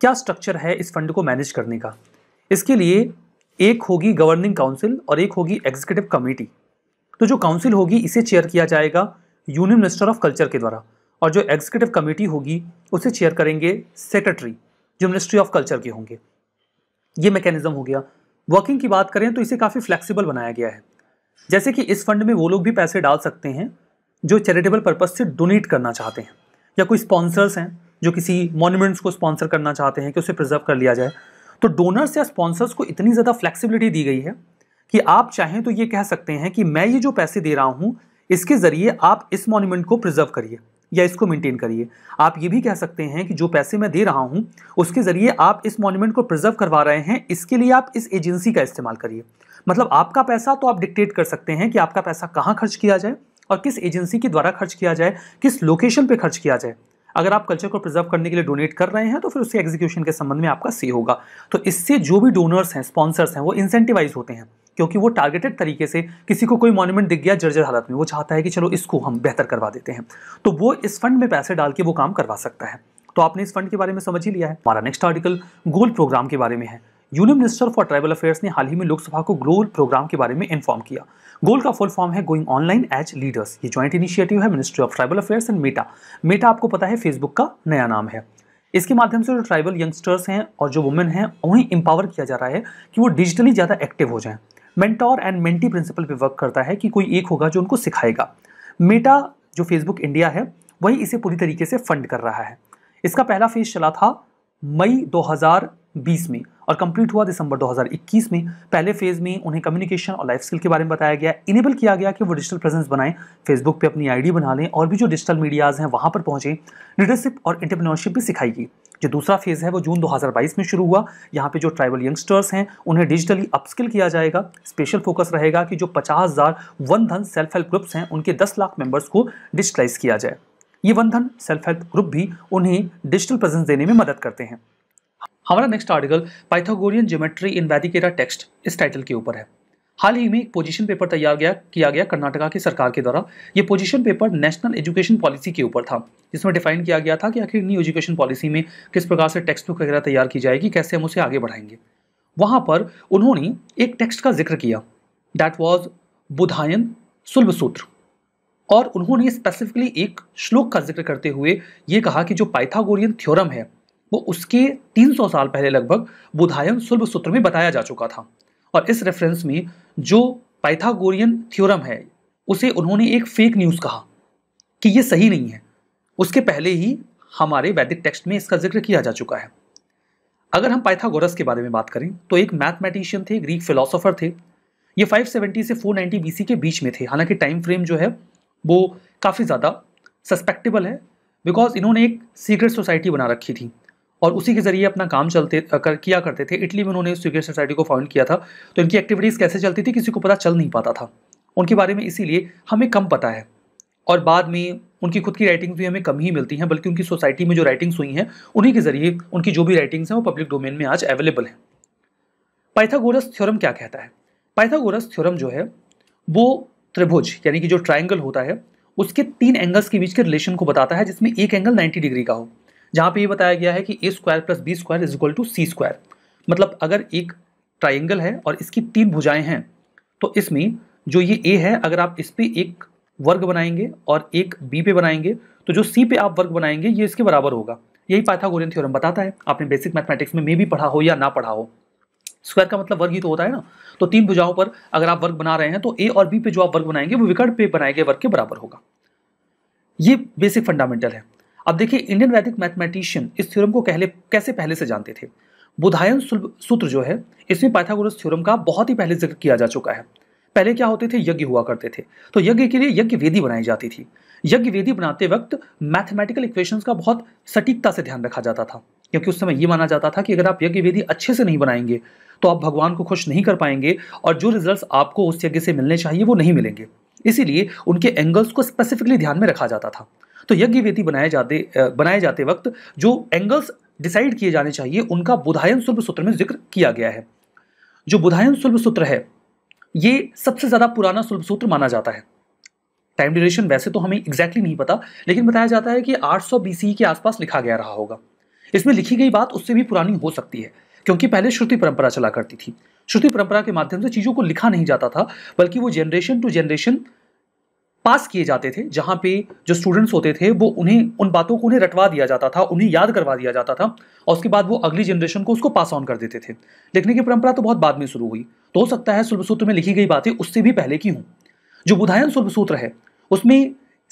क्या स्ट्रक्चर है इस फंड को मैनेज करने का इसके लिए एक होगी गवर्निंग काउंसिल और एक होगी एग्जीक्यूटिव कमेटी तो जो काउंसिल होगी इसे चेयर किया जाएगा यूनियन मिनिस्टर ऑफ कल्चर के द्वारा और जो एग्जीक्यूटिव कमेटी होगी उसे चेयर करेंगे सेक्रेटरी जो मिनिस्ट्री ऑफ कल्चर के होंगे ये मैकेनिज्म हो गया वर्किंग की बात करें तो इसे काफ़ी फ्लेक्सिबल बनाया गया है जैसे कि इस फंड में वो लोग भी पैसे डाल सकते हैं जो चैरिटेबल पर्पज़ से डोनेट करना चाहते हैं या कोई स्पॉन्सर्स हैं जो किसी मॉन्यूमेंट्स को स्पॉन्सर करना चाहते हैं कि उसे प्रिजर्व कर लिया जाए तो डोनर्स या स्पॉन्सर्स को इतनी ज़्यादा फ्लेक्सिबिलिटी दी गई है कि आप चाहें तो ये कह सकते हैं कि मैं ये जो पैसे दे रहा हूँ इसके ज़रिए आप इस मॉन्यूमेंट को प्रिजर्व करिए या इसको मेंटेन करिए आप ये भी कह सकते हैं कि जो पैसे मैं दे रहा हूँ उसके ज़रिए आप इस मॉन्यूमेंट को प्रिजर्व करवा रहे हैं इसके लिए आप इस एजेंसी का इस्तेमाल करिए मतलब आपका पैसा तो आप डिक्टेट कर सकते हैं कि आपका पैसा कहाँ खर्च किया जाए और किस एजेंसी के द्वारा खर्च किया जाए किस लोकेशन पे खर्च किया जाए अगर आप कल्चर को प्रिजर्व करने के लिए डोनेट कर रहे हैं तो फिर उसके एग्जीक्यूशन के संबंध में आपका सी होगा तो इससे जो भी डोनर्स हैं स्पॉन्सर्स हैं वो इंसेंटिवाइज होते हैं क्योंकि वो टारगेटेड तरीके से किसी को कोई मॉन्यूमेंट दिख गया जर्जर हालत में वो चाहता है कि चलो इसको हम बेहतर करवा देते हैं तो वो इस फंड में पैसे डाल के वो काम करवा सकता है तो आपने इस फंड के बारे में समझ ही लिया है हमारा नेक्स्ट आर्टिकल गोल प्रोग्राम के बारे में है union minister for tribal affairs ने हाल ही में लोकसभा को ग्लोबल प्रोग्राम के बारे में इन्फॉर्म किया गोल का फुल फॉर्म है गोइंग ऑनलाइन एज लीडर्स ये ज्वाइंट इनिशिएटिव है ministry of tribal affairs and Meta Meta आपको पता है फेसबुक का नया नाम है इसके माध्यम से जो ट्राइबल यंगस्टर्स हैं और जो वुमेन हैं उन्हें इम्पावर किया जा रहा है कि वो डिजिटली ज़्यादा एक्टिव हो जाएं मेंटोर एंड मेंटी प्रिंसिपल पे वर्क करता है कि कोई एक होगा जो उनको सिखाएगा मेटा जो फेसबुक इंडिया है वही इसे पूरी तरीके से फंड कर रहा है इसका पहला फेज चला था मई 2020 में और कंप्लीट हुआ दिसंबर 2021 में पहले फेज में उन्हें कम्युनिकेशन और लाइफ स्किल के बारे में बताया गया इनेबल किया गया कि वो डिजिटल प्रेजेंस बनाएं फेसबुक पे अपनी आईडी बना लें और भी जो डिजिटल मीडियाज़ हैं वहाँ पर पहुँचें लीडरशिप और एंटरप्रेन्योरशिप भी सिखाई गई जो दूसरा फेज है वो जून 2022 में शुरू हुआ यहाँ पे जो ट्राइबल यंगस्टर्स हैं उन्हें डिजिटली अपस्किल किया जाएगा स्पेशल फोकस रहेगा कि जो पचास हज़ार वन धन सेल्फ हेल्प ग्रुप्स हैं उनके दस लाख मेंबर्स को डिजिटलाइज किया जाए ये वन धन सेल्फ हेल्प ग्रुप भी उन्हें डिजिटल प्रेजेंस देने में मदद करते हैं हमारा next article Pythagorean geometry in Vedic era text इस टाइटल के ऊपर है हाल ही में एक पोजीशन पेपर तैयार गया किया गया कर्नाटका की सरकार के द्वारा ये position paper national education policy के ऊपर था जिसमें डिफाइन किया गया था कि आखिर न्यू एजुकेशन पॉलिसी में किस प्रकार से टेक्स्ट बुक वगैरह तैयार की जाएगी कैसे हम उसे आगे बढ़ाएंगे वहाँ पर उन्होंने एक टेक्स्ट का जिक्र किया दैट वॉज बुधायन सुल्भ सूत्र और उन्होंने स्पेसिफिकली एक श्लोक का जिक्र करते हुए ये कहा कि जो पाइथागोरियन थ्योरम है वो उसके 300 साल पहले लगभग बुधायन सुल्भ सूत्र में बताया जा चुका था और इस रेफरेंस में जो पाइथागोरियन थ्योरम है उसे उन्होंने एक फेक न्यूज़ कहा कि ये सही नहीं है उसके पहले ही हमारे वैदिक टेक्स्ट में इसका जिक्र किया जा चुका है अगर हम पाइथागोरस के बारे में बात करें तो एक मैथमेटिशियन थे ग्रीक फिलोसोफर थे ये 570 से 490 नाइन्टी के बीच में थे हालांकि टाइम फ्रेम जो है वो काफ़ी ज़्यादा सस्पेक्टेबल है बिकॉज इन्होंने एक सीक्रेट सोसाइटी बना रखी थी और उसी के जरिए अपना काम चलते कर किया करते थे इटली में उन्होंने सीक्रेट सोसाइटी को फाउंड किया था तो इनकी एक्टिविटीज़ कैसे चलती थी किसी को पता चल नहीं पाता था उनके बारे में इसीलिए हमें कम पता है और बाद में उनकी खुद की राइटिंग्स भी हमें कम ही मिलती हैं बल्कि उनकी सोसाइटी में जो राइटिंग्स हुई हैं उन्हीं के जरिए उनकी जो भी राइटिंग्स हैं वो पब्लिक डोमेन में आज अवेलेबल हैं पाइथागोरस थ्योरम क्या कहता है पाइथागोरस थ्योरम जो है वो त्रिभुज यानी कि जो ट्राइंगल होता है उसके तीन एंगल्स के बीच के रिलेशन को बताता है जिसमें एक एंगल 90 डिग्री का हो जहाँ पे ये बताया गया है कि A square plus B square is equal to C square मतलब अगर एक ट्राइंगल है और इसकी तीन भुजाएं हैं तो इसमें जो ये ए है अगर आप इस पर एक वर्ग बनाएंगे और एक बी पे बनाएंगे तो जो सी पे आप वर्ग बनाएंगे ये इसके बराबर होगा यही पाइथागोरियन थ्योरम बताता है आपने बेसिक मैथमेटिक्स में मे भी पढ़ा हो या ना पढ़ा हो स्क्वायर का मतलब वर्ग ही तो होता है ना तो तीन भुजाओं पर अगर आप वर्ग बना रहे हैं तो ए और बी पे जो आप वर्ग बनाएंगे वो विकर्ण पे बनाए गए वर्ग के बराबर होगा ये बेसिक फंडामेंटल है अब देखिए इंडियन वैदिक मैथमेटिशियन इस थ्योरम को कहले कैसे पहले से जानते थे बुधायन सूत्र जो है इसमें पाइथागोरस थ्योरम का बहुत ही पहले जिक्र किया जा चुका है पहले क्या होते थे यज्ञ हुआ करते थे तो यज्ञ के लिए यज्ञ वेदी बनाई जाती थी यज्ञ वेदी बनाते वक्त मैथमेटिकल इक्वेशंस का बहुत सटीकता से ध्यान रखा जाता था क्योंकि उस समय ये माना जाता था कि अगर आप यज्ञ वेदी अच्छे से नहीं बनाएंगे तो आप भगवान को खुश नहीं कर पाएंगे और जो रिजल्ट आपको उस यज्ञ से मिलने चाहिए वो नहीं मिलेंगे इसीलिए उनके एंगल्स को स्पेसिफिकली ध्यान में रखा जाता था तो यज्ञ वेदी बनाए जाते बनाए जाते वक्त जो एंगल्स डिसाइड किए जाने चाहिए उनका बुधायन सुल्भ सूत्र में जिक्र किया गया है जो बुधायन सुल्भ सूत्र है ये सबसे ज़्यादा पुराना सुल्भ सूत्र माना जाता है टाइम ड्यूरेशन वैसे तो हमें एग्जैक्टली exactly नहीं पता लेकिन बताया जाता है कि 800 सौ e के आसपास लिखा गया रहा होगा इसमें लिखी गई बात उससे भी पुरानी हो सकती है क्योंकि पहले श्रुति परंपरा चला करती थी श्रुति परंपरा के माध्यम से चीज़ों को लिखा नहीं जाता था बल्कि वो जनरेशन टू जनरेशन पास किए जाते थे जहाँ पे जो स्टूडेंट्स होते थे वो उन्हें उन बातों को उन्हें रटवा दिया जाता था उन्हें याद करवा दिया जाता था और उसके बाद वो अगली जनरेशन को उसको पास ऑन कर देते थे लिखने की परंपरा तो बहुत बाद में शुरू हुई तो हो सकता है सूत्र में लिखी गई बातें उससे भी पहले की हूँ जो बुधायन सूत्र है उसमें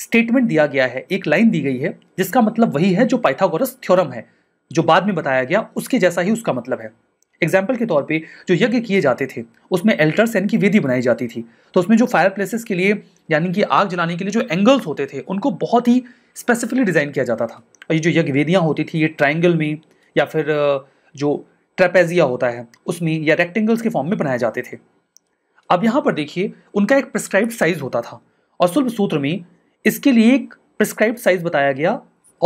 स्टेटमेंट दिया गया है एक लाइन दी गई है जिसका मतलब वही है जो पाइथागोरस थ्योरम है जो बाद में बताया गया उसके जैसा ही उसका मतलब है एग्जाम्पल के तौर पर जो यज्ञ किए जाते थे उसमें एल्टर की वेदी बनाई जाती थी तो उसमें जो फायर प्लेसेस के लिए यानी कि आग जलाने के लिए जो एंगल्स होते थे उनको बहुत ही स्पेसिफिकली डिज़ाइन किया जाता था और ये जो यज्ञ वेदियाँ होती थी ये ट्राइंगल में या फिर जो ट्रेपेजिया होता है उसमें या रेक्टेंगल्स के फॉर्म में बनाए जाते थे अब यहाँ पर देखिए उनका एक प्रिस्क्राइब साइज होता था और सुल्भ सूत्र में इसके लिए एक प्रिस्क्राइब साइज बताया गया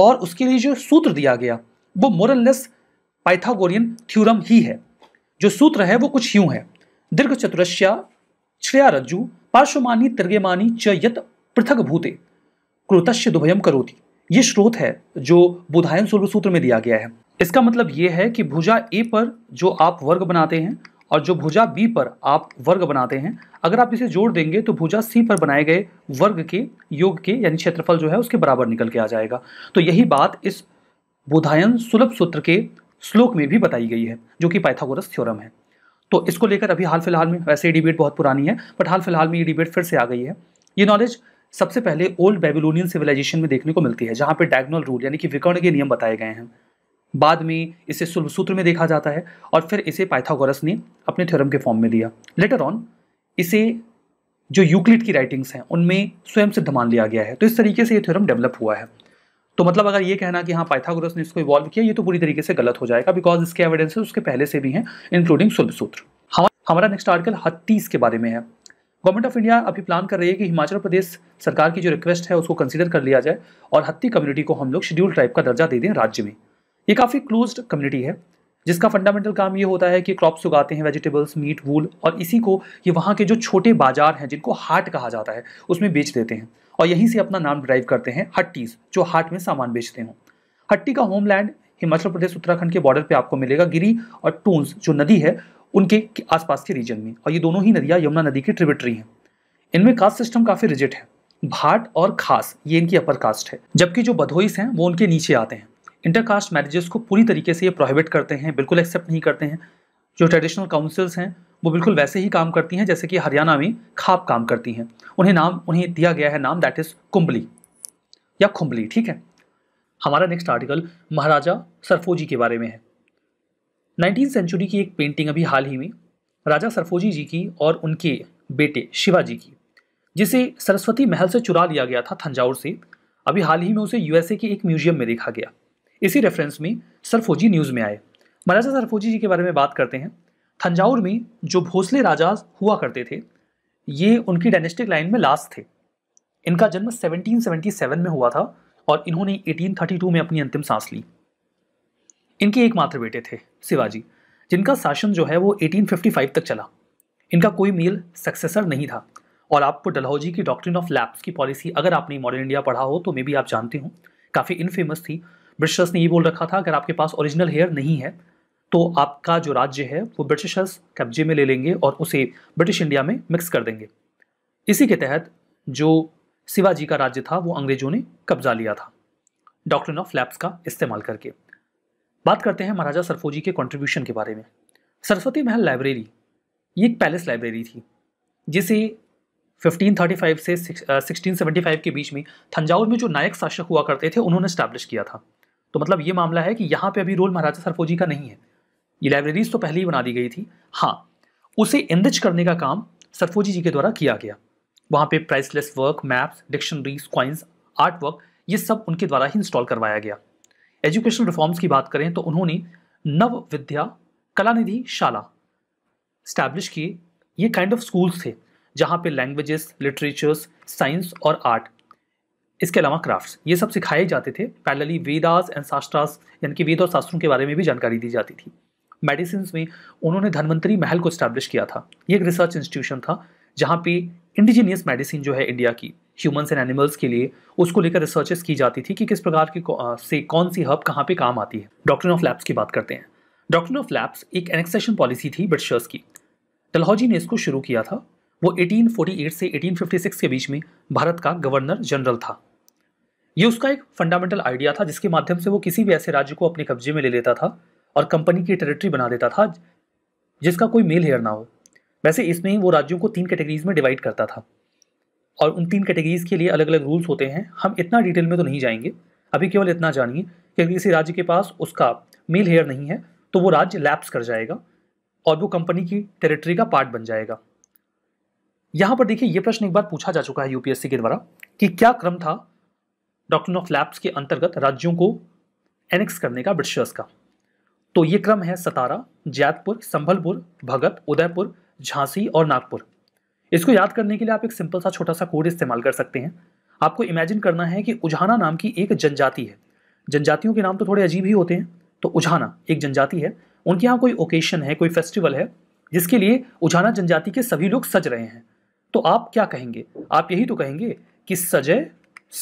और उसके लिए जो सूत्र दिया गया वो मोरल लेस पाइथागोरियन थ्योरम ही है जो सूत्र है वो कुछ यूं है दीर्घ चतुरस्या श्रेया रज्जु पार्श्वमानी तिर्गेमानी च यत पृथक भूते क्रोतश्य दुभयम करोति ये स्रोत है जो बुधायन सोलह सूत्र में दिया गया है इसका मतलब ये है कि भुजा ए पर जो आप वर्ग बनाते हैं और जो भुजा बी पर आप वर्ग बनाते हैं अगर आप इसे जोड़ देंगे तो भुजा सी पर बनाए गए वर्ग के योग के यानी क्षेत्रफल जो है उसके बराबर निकल के आ जाएगा तो यही बात इस बुधायन सुलभ सूत्र के श्लोक में भी बताई गई है जो कि पाइथागोरस थ्योरम है तो इसको लेकर अभी हाल फिलहाल में वैसे ये डिबेट बहुत पुरानी है बट हाल फिलहाल में ये डिबेट फिर से आ गई है ये नॉलेज सबसे पहले ओल्ड बेबीलोनियन सिविलाइजेशन में देखने को मिलती है जहाँ पर डायगनल रूल यानी कि विकर्ण के नियम बताए गए हैं बाद में इसे सुल्भ सूत्र में देखा जाता है और फिर इसे पाइथागोरस ने अपने थ्योरम के फॉर्म में लिया लेटर ऑन इसे जो यूक्लिड की राइटिंग्स हैं उनमें स्वयं सिद्ध मान लिया गया है तो इस तरीके से ये थ्योरम डेवलप हुआ है तो मतलब अगर ये कहना कि हाँ पाइथागोरस ने इसको इवॉल्व किया ये तो पूरी तरीके से गलत हो जाएगा बिकॉज इसके एविडेंसेस उसके पहले से भी हैं इंक्लूडिंग सुल्भ सूत्र हमारा नेक्स्ट आर्टिकल हत्तीस के बारे में है गवर्नमेंट ऑफ इंडिया अभी प्लान कर रही है कि हिमाचल प्रदेश सरकार की जो रिक्वेस्ट है उसको कंसिडर कर लिया जाए और हत्ती कम्युनिटी को हम लोग शेड्यूल ट्राइब का दर्जा दे दें राज्य में ये काफ़ी क्लोज कम्युनिटी है जिसका फंडामेंटल काम ये होता है कि क्रॉप्स उगाते हैं वेजिटेबल्स मीट वूल और इसी को ये वहाँ के जो छोटे बाजार हैं जिनको हाट कहा जाता है उसमें बेच देते हैं और यहीं से अपना नाम ड्राइव करते हैं हट्टीज जो हाट में सामान बेचते हों हट्टी का होमलैंड हिमाचल प्रदेश उत्तराखंड के बॉर्डर पे आपको मिलेगा गिरी और टूंस जो नदी है उनके आसपास के रीजन में और ये दोनों ही नदियाँ यमुना नदी की ट्रिबिटरी हैं इनमें कास्ट सिस्टम काफ़ी रिजिट है भाट और खास ये इनकी अपर कास्ट है जबकि जो बधोईस हैं वो उनके नीचे आते हैं इंटरकास्ट मैरिजेस को पूरी तरीके से ये प्रोहिबिट करते हैं बिल्कुल एक्सेप्ट नहीं करते हैं जो ट्रेडिशनल काउंसिल्स हैं वो बिल्कुल वैसे ही काम करती हैं जैसे कि हरियाणा में खाप काम करती हैं उन्हें नाम उन्हें दिया गया है नाम दैट इज़ कुंबली या खुम्बली ठीक है हमारा नेक्स्ट आर्टिकल महाराजा सरफोजी के बारे में है नाइनटीन सेंचुरी की एक पेंटिंग अभी हाल ही में राजा सरफोजी जी की और उनके बेटे शिवाजी की जिसे सरस्वती महल से चुरा लिया गया था थंजावर से अभी हाल ही में उसे यूएसए के एक म्यूजियम में देखा गया इसी रेफरेंस में सरफोजी न्यूज़ में आए महाराजा सरफोजी जी के बारे में बात करते हैं थंजावुर में जो भोसले राजा हुआ करते थे ये उनकी डायनेस्टिक लाइन में लास्ट थे इनका जन्म 1777 में हुआ था और इन्होंने 1832 में अपनी अंतिम सांस ली इनके एकमात्र बेटे थे शिवाजी जिनका शासन जो है वो 1855 तक चला इनका कोई मेल सक्सेसर नहीं था और आपको डलहौजी की डॉक्ट्रिन ऑफ लैब्स की पॉलिसी अगर आपने मॉडर्न इंडिया पढ़ा हो तो मे बी आप जानते हो काफ़ी इनफेमस थी ब्रिटिशर्स ने ये बोल रखा था अगर आपके पास ओरिजिनल हेयर नहीं है तो आपका जो राज्य है वो ब्रिटिशर्स कब्जे में ले लेंगे और उसे ब्रिटिश इंडिया में मिक्स कर देंगे इसी के तहत जो शिवाजी का राज्य था वो अंग्रेजों ने कब्जा लिया था डॉक्ट्रिन ऑफ लैप्स का इस्तेमाल करके बात करते हैं महाराजा सरफोजी के कंट्रीब्यूशन के बारे में सरस्वती महल लाइब्रेरी ये एक पैलेस लाइब्रेरी थी जिसे 1535 से 1675 के बीच में थंजावर में जो नायक शासक हुआ करते थे उन्होंने स्टैब्लिश किया था तो मतलब ये मामला है कि यहाँ पे अभी रोल महाराजा सरफोजी का नहीं है ये लाइब्रेरीज तो पहले ही बना दी गई थी हाँ उसे इंदज करने का काम सरफोजी जी के द्वारा किया गया वहाँ पे priceless work maps dictionaries coins art work ये सब उनके द्वारा ही इंस्टॉल करवाया गया एजुकेशनल रिफॉर्म्स की बात करें तो उन्होंने नव विद्या कला निधि शाला स्टैब्लिश किए ये काइंड ऑफ स्कूल्स थे जहाँ पे लैंग्वेजेस लिटरेचर्स साइंस और आर्ट इसके अलावा क्राफ्ट्स ये सब सिखाए जाते थे पैरेलली वेदास एंड शास्त्रास यानी कि वेद और शास्त्रों के बारे में भी जानकारी दी जाती थी मेडिसिन में उन्होंने धनवंतरी महल को स्टैब्लिश किया था ये एक रिसर्च इंस्टीट्यूशन था जहाँ पे इंडिजीनियस मेडिसिन जो है इंडिया की ह्यूमंस एंड एनिमल्स के लिए उसको लेकर रिसर्चेस की जाती थी कि किस प्रकार की से कौन सी हब कहाँ पे काम आती है डॉक्टर ऑफ लैब्स की बात करते हैं डॉक्टर ऑफ लैब्स एक एनेक्सेशन पॉलिसी थी ब्रिटिशर्स की डलहौजी ने इसको शुरू किया था वो 1848 से 1856 के बीच में भारत का गवर्नर जनरल था ये उसका एक फंडामेंटल आइडिया था जिसके माध्यम से वो किसी भी ऐसे राज्य को अपने कब्जे में ले लेता था और कंपनी की टेरिटरी बना देता था जिसका कोई मेल हेयर ना हो वैसे इसमें ही वो राज्यों को तीन कैटेगरीज में डिवाइड करता था और उन तीन कैटेगरीज के लिए अलग अलग रूल्स होते हैं हम इतना डिटेल में तो नहीं जाएंगे अभी केवल इतना जानिए कि अगर किसी राज्य के पास उसका मेल हेयर नहीं है तो वो राज्य लैप्स कर जाएगा और वो कंपनी की टेरिटरी का पार्ट बन जाएगा यहाँ पर देखिए ये प्रश्न एक बार पूछा जा चुका है यूपीएससी के द्वारा कि क्या क्रम था डॉक्टर ऑफ लैब्स के अंतर्गत राज्यों को एनेक्स करने का ब्रिटिशर्स का तो ये क्रम है सतारा जैतपुर संभलपुर भगत उदयपुर झांसी और नागपुर इसको याद करने के लिए आप एक सिंपल सा छोटा सा कोड इस्तेमाल कर सकते हैं आपको इमेजिन करना है कि उजाना नाम की एक जनजाति है जनजातियों के नाम तो थोड़े अजीब ही होते हैं तो उझाना एक जनजाति है उनके यहाँ कोई ओकेशन है कोई फेस्टिवल है जिसके लिए उझाना जनजाति के सभी लोग सज रहे हैं तो आप क्या कहेंगे आप यही तो कहेंगे कि सजय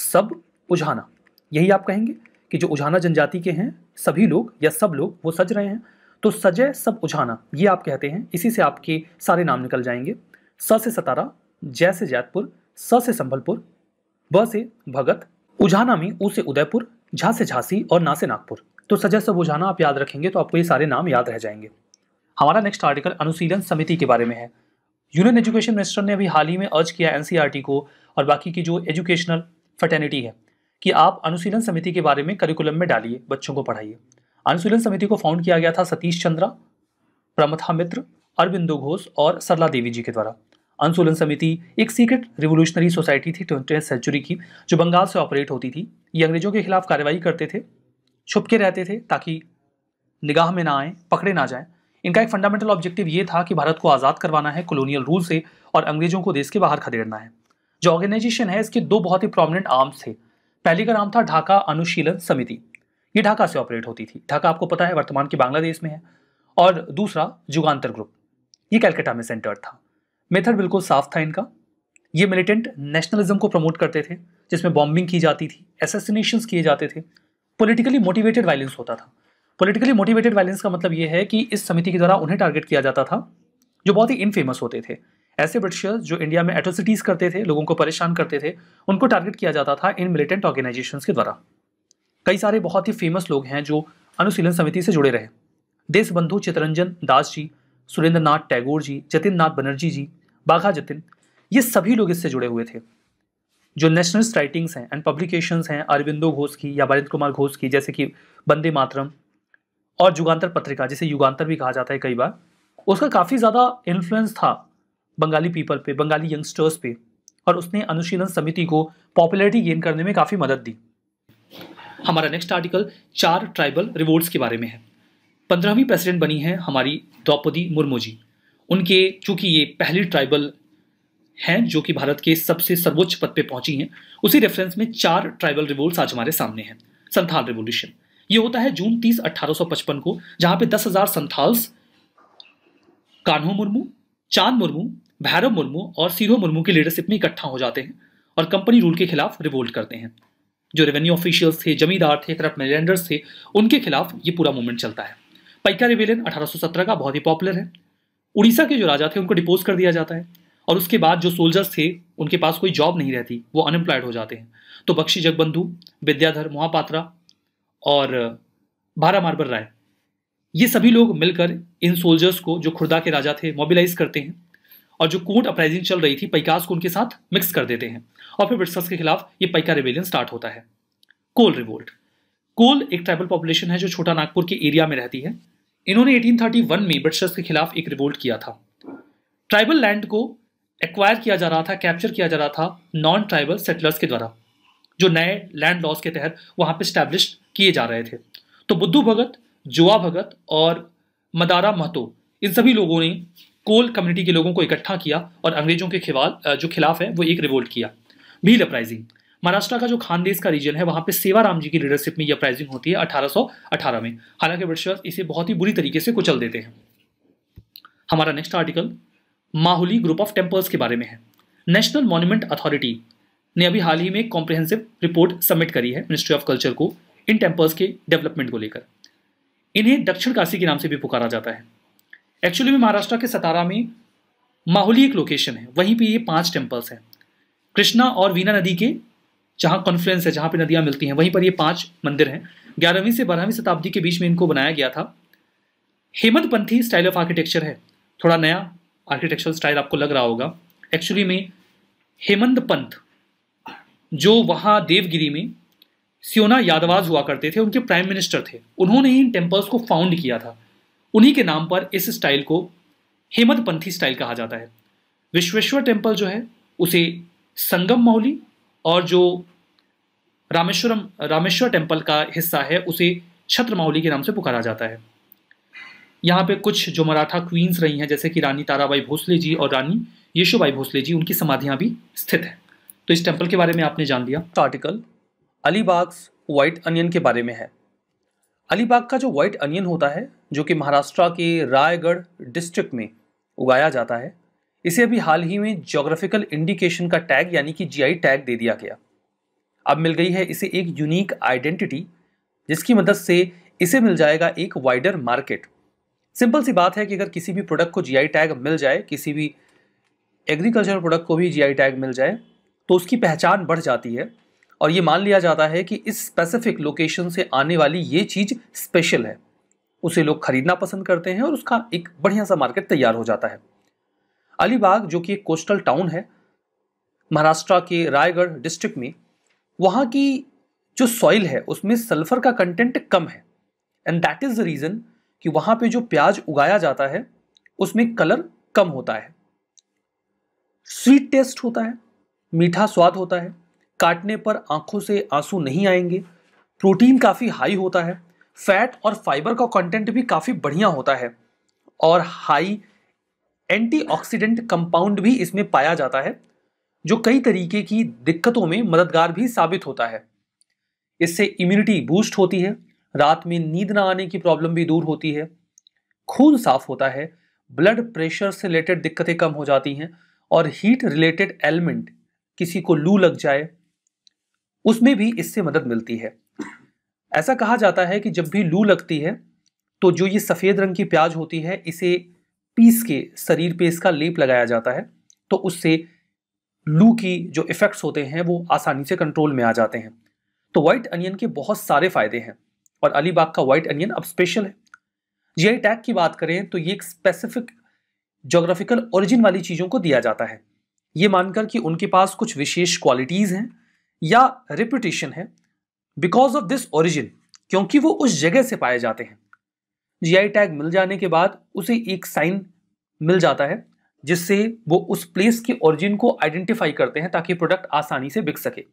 सब उजाना यही आप कहेंगे कि जो उजाना जनजाति के हैं सभी लोग या सब लोग वो सज रहे हैं तो सजय सब उझाना ये आप कहते हैं इसी से आपके सारे नाम निकल जाएंगे स से सतारा जय से जैतपुर स से संभलपुर ब से भगत उजाना में ऊ से उदयपुर झा से झांसी और ना से नागपुर तो सजय सब उझाना आप याद रखेंगे तो आपको ये सारे नाम याद रह जाएंगे हमारा नेक्स्ट आर्टिकल अनुशीलन समिति के बारे में है यूनियन एजुकेशन मिनिस्टर ने अभी हाल ही में अर्ज किया एनसीआरटी e को और बाकी की जो एजुकेशनल फर्टर्निटी है कि आप अनुशीलन समिति के बारे में करिकुलम में डालिए बच्चों को पढ़ाइए अनुशीलन समिति को फाउंड किया गया था सतीश चंद्रा प्रमथा मित्र अरविंदो घोष और सरला देवी जी के द्वारा अनुशीलन समिति एक सीक्रेट रिवोल्यूशनरी सोसाइटी थी ट्वेंटी सेंचुरी की जो बंगाल से ऑपरेट होती थी ये अंग्रेजों के खिलाफ कार्रवाई करते थे छुप के रहते थे ताकि निगाह में ना आए पकड़े ना जाएं इनका एक फंडामेंटल ऑब्जेक्टिव ये था कि भारत को आज़ाद करवाना है कॉलोनियल रूल से और अंग्रेजों को देश के बाहर खदेड़ना है जो ऑर्गेनाइजेशन है इसके दो बहुत ही प्रोमिनेंट आर्म्स थे पहली का नाम था ढाका अनुशीलन समिति ये ढाका से ऑपरेट होती थी ढाका आपको पता है वर्तमान के बांग्लादेश में है और दूसरा जुगांतर ग्रुप ये कैलकाटा में सेंटर था मेथड बिल्कुल साफ था इनका ये मिलिटेंट नेशनलिज्म को प्रमोट करते थे जिसमें बॉम्बिंग की जाती थी एसेसिनेशन किए जाते थे पोलिटिकली मोटिवेटेड वायलेंस होता था पोलिटिकली मोटिवेटेड वायलेंस का मतलब ये है कि इस समिति के द्वारा उन्हें टारगेट किया जाता था जो बहुत ही इनफेमस होते थे ऐसे ब्रिटिशर्स जो इंडिया में एट्रोसिटीज़ करते थे लोगों को परेशान करते थे उनको टारगेट किया जाता था इन मिलिटेंट ऑर्गेनाइजेशन के द्वारा कई सारे बहुत ही फेमस लोग हैं जो अनुशीलन समिति से जुड़े रहे देशबंधु चितरंजन दास जी सुरेंद्र नाथ टैगोर जी जतिन नाथ बनर्जी जी बाघा जतिन ये सभी लोग इससे जुड़े हुए थे जो नेशनलिस्ट राइटिंग्स हैं एंड पब्लिकेशंस हैं अरविंदो घोष की या बरिंद कुमार घोष की जैसे कि वंदे मातरम और जुगांतर पत्रिका जिसे युगांतर भी कहा जाता है कई बार उसका काफ़ी ज़्यादा इन्फ्लुएंस था बंगाली पीपल पे बंगाली यंगस्टर्स पे और उसने अनुशीलन समिति को पॉपुलैरिटी गेन करने में काफ़ी मदद दी हमारा नेक्स्ट आर्टिकल चार ट्राइबल रिवोल्ट्स के बारे में है पंद्रहवीं प्रेसिडेंट बनी है हमारी द्रौपदी मुर्मू जी उनके चूंकि ये पहली ट्राइबल हैं जो कि भारत के सबसे सर्वोच्च पद पे पहुंची हैं उसी रेफरेंस में चार ट्राइबल रिवोल्ट्स आज हमारे सामने हैं संथाल रिवोल्यूशन ये होता है जून 30 1855 को जहां पे 10,000 संथाल्स कान्हो मुर्मू चांद मुर्मू भैरव मुर्मू और सीरो मुर्मू की लीडरशिप में इकट्ठा हो जाते हैं और कंपनी रूल के खिलाफ रिवोल्ट करते हैं जो रेवेन्यू ऑफिशियल्स थे जमींदार थे करप्ट मिलेंडर्स थे उनके खिलाफ ये पूरा मूवमेंट चलता है पैका रिवेलियन अठारह का बहुत ही पॉपुलर है उड़ीसा के जो राजा थे उनको डिपोज कर दिया जाता है और उसके बाद जो सोल्जर्स थे उनके पास कोई जॉब नहीं रहती वो अनएम्प्लॉयड हो जाते हैं तो बख्शी जगबंधु विद्याधर मोहापात्रा और भारा मार्बर राय ये सभी लोग मिलकर इन सोल्जर्स को जो खुर्दा के राजा थे मोबिलाइज करते हैं और जो कोर्ट अपराइजिंग चल रही थी पैकास को उनके साथ मिक्स कर देते हैं और फिर ब्रिटिशर्स के खिलाफ ये पैका रिवेलियन स्टार्ट होता है कोल रिवोल्ट कोल एक ट्राइबल पॉपुलेशन है जो छोटा नागपुर के एरिया में रहती है इन्होंने 1831 में ब्रिटिशर्स के खिलाफ एक रिवोल्ट किया था ट्राइबल लैंड को एक्वायर किया जा रहा था कैप्चर किया जा रहा था नॉन ट्राइबल सेटलर्स के द्वारा जो नए लैंड लॉस के तहत वहां पर स्टैब्लिश किए जा रहे थे तो बुद्धू भगत जुआ भगत और मदारा महतो इन सभी लोगों ने कोल कम्युनिटी के लोगों को इकट्ठा किया और अंग्रेजों के खिवाल जो खिलाफ है वो एक रिवोल्ट किया भील अपराइजिंग महाराष्ट्र का जो खानदेश का रीजन है वहाँ पे सेवाराम जी की लीडरशिप में यह अपराइजिंग होती है 1818 में हालांकि ब्रिटिशर्स इसे बहुत ही बुरी तरीके से कुचल देते हैं हमारा next article Mahuli group of temples के बारे में है नेशनल मॉन्यूमेंट अथॉरिटी ने अभी हाल ही में एक कॉम्प्रिहेंसिव रिपोर्ट सबमिट करी है मिनिस्ट्री ऑफ कल्चर को इन टेम्पल्स के डेवलपमेंट को लेकर इन्हें दक्षिण काशी के नाम से भी पुकारा जाता है एक्चुअली में महाराष्ट्र के सतारा में माहौली एक लोकेशन है वहीं पे ये पांच टेम्पल्स हैं कृष्णा और वीना नदी के जहाँ कॉन्फ्लुएंस है जहाँ पे नदियाँ मिलती हैं वहीं पर ये पांच मंदिर हैं ग्यारहवीं से बारहवीं शताब्दी के बीच में इनको बनाया गया था हेमंतपंथी स्टाइल ऑफ आर्किटेक्चर है थोड़ा नया आर्किटेक्चरल स्टाइल आपको लग रहा होगा एक्चुअली में हेमंत पंथ जो वहाँ देवगिरी में सियोना यादवाज हुआ करते थे उनके प्राइम मिनिस्टर थे उन्होंने ही इन टेम्पल्स को फाउंड किया था उन्हीं के नाम पर इस स्टाइल को हेमदपंथी स्टाइल कहा जाता है विश्वेश्वर टेम्पल जो है उसे संगम मौली और जो रामेश्वरम रामेश्वर टेम्पल का हिस्सा है उसे छत्र माउली के नाम से पुकारा जाता है यहाँ पे कुछ जो मराठा क्वींस रही हैं जैसे कि रानी ताराबाई भोसले जी और रानी यशोबाई भोसले जी उनकी समाधियाँ भी स्थित हैं तो इस टेम्पल के बारे में आपने जान लिया आर्टिकल अलीबाग वाइट अनियन के बारे में है अलीबाग का जो वाइट अनियन होता है जो कि महाराष्ट्र के रायगढ़ डिस्ट्रिक्ट में उगाया जाता है इसे अभी हाल ही में जोग्राफिकल इंडिकेशन का टैग यानी कि जीआई टैग दे दिया गया अब मिल गई है इसे एक यूनिक आइडेंटिटी जिसकी मदद से इसे मिल जाएगा एक वाइडर मार्केट सिंपल सी बात है कि अगर किसी भी प्रोडक्ट को जीआई टैग मिल जाए किसी भी एग्रीकल्चर प्रोडक्ट को भी जीआई टैग मिल जाए तो उसकी पहचान बढ़ जाती है और ये मान लिया जाता है कि इस स्पेसिफिक लोकेशन से आने वाली ये चीज़ स्पेशल है उसे लोग खरीदना पसंद करते हैं और उसका एक बढ़िया सा मार्केट तैयार हो जाता है अलीबाग जो कि एक कोस्टल टाउन है महाराष्ट्र के रायगढ़ डिस्ट्रिक्ट में वहाँ की जो सॉइल है उसमें सल्फर का कंटेंट कम है and that is the reason कि वहाँ पे जो प्याज उगाया जाता है उसमें कलर कम होता है स्वीट टेस्ट होता है मीठा स्वाद होता है काटने पर आंखों से आंसू नहीं आएंगे प्रोटीन काफ़ी हाई होता है फैट और फाइबर का कंटेंट भी काफ़ी बढ़िया होता है और हाई एंटीऑक्सीडेंट कंपाउंड भी इसमें पाया जाता है जो कई तरीके की दिक्कतों में मददगार भी साबित होता है इससे इम्यूनिटी बूस्ट होती है रात में नींद ना आने की प्रॉब्लम भी दूर होती है खून साफ होता है ब्लड प्रेशर से रिलेटेड दिक्कतें कम हो जाती हैं और हीट रिलेटेड एलिमेंट किसी को लू लग जाए उसमें भी इससे मदद मिलती है ऐसा कहा जाता है कि जब भी लू लगती है तो जो ये सफ़ेद रंग की प्याज होती है इसे पीस के शरीर पे इसका लेप लगाया जाता है तो उससे लू की जो इफ़ेक्ट्स होते हैं वो आसानी से कंट्रोल में आ जाते हैं तो वाइट अनियन के बहुत सारे फ़ायदे हैं और अलीबाग का वाइट अनियन अब स्पेशल है आई टैग हाँ, की बात करें तो ये एक स्पेसिफिक जोग्राफिकल ओरिजिन वाली चीज़ों को दिया जाता है ये मानकर कि उनके पास कुछ विशेष क्वालिटीज़ हैं या रेपुटेशन है बिकॉज ऑफ दिस ओरिजिन क्योंकि वो उस जगह से पाए जाते हैं जीआई टैग मिल जाने के बाद उसे एक साइन मिल जाता है जिससे वो उस प्लेस के ओरिजिन को आइडेंटिफाई करते हैं ताकि प्रोडक्ट आसानी से बिक सके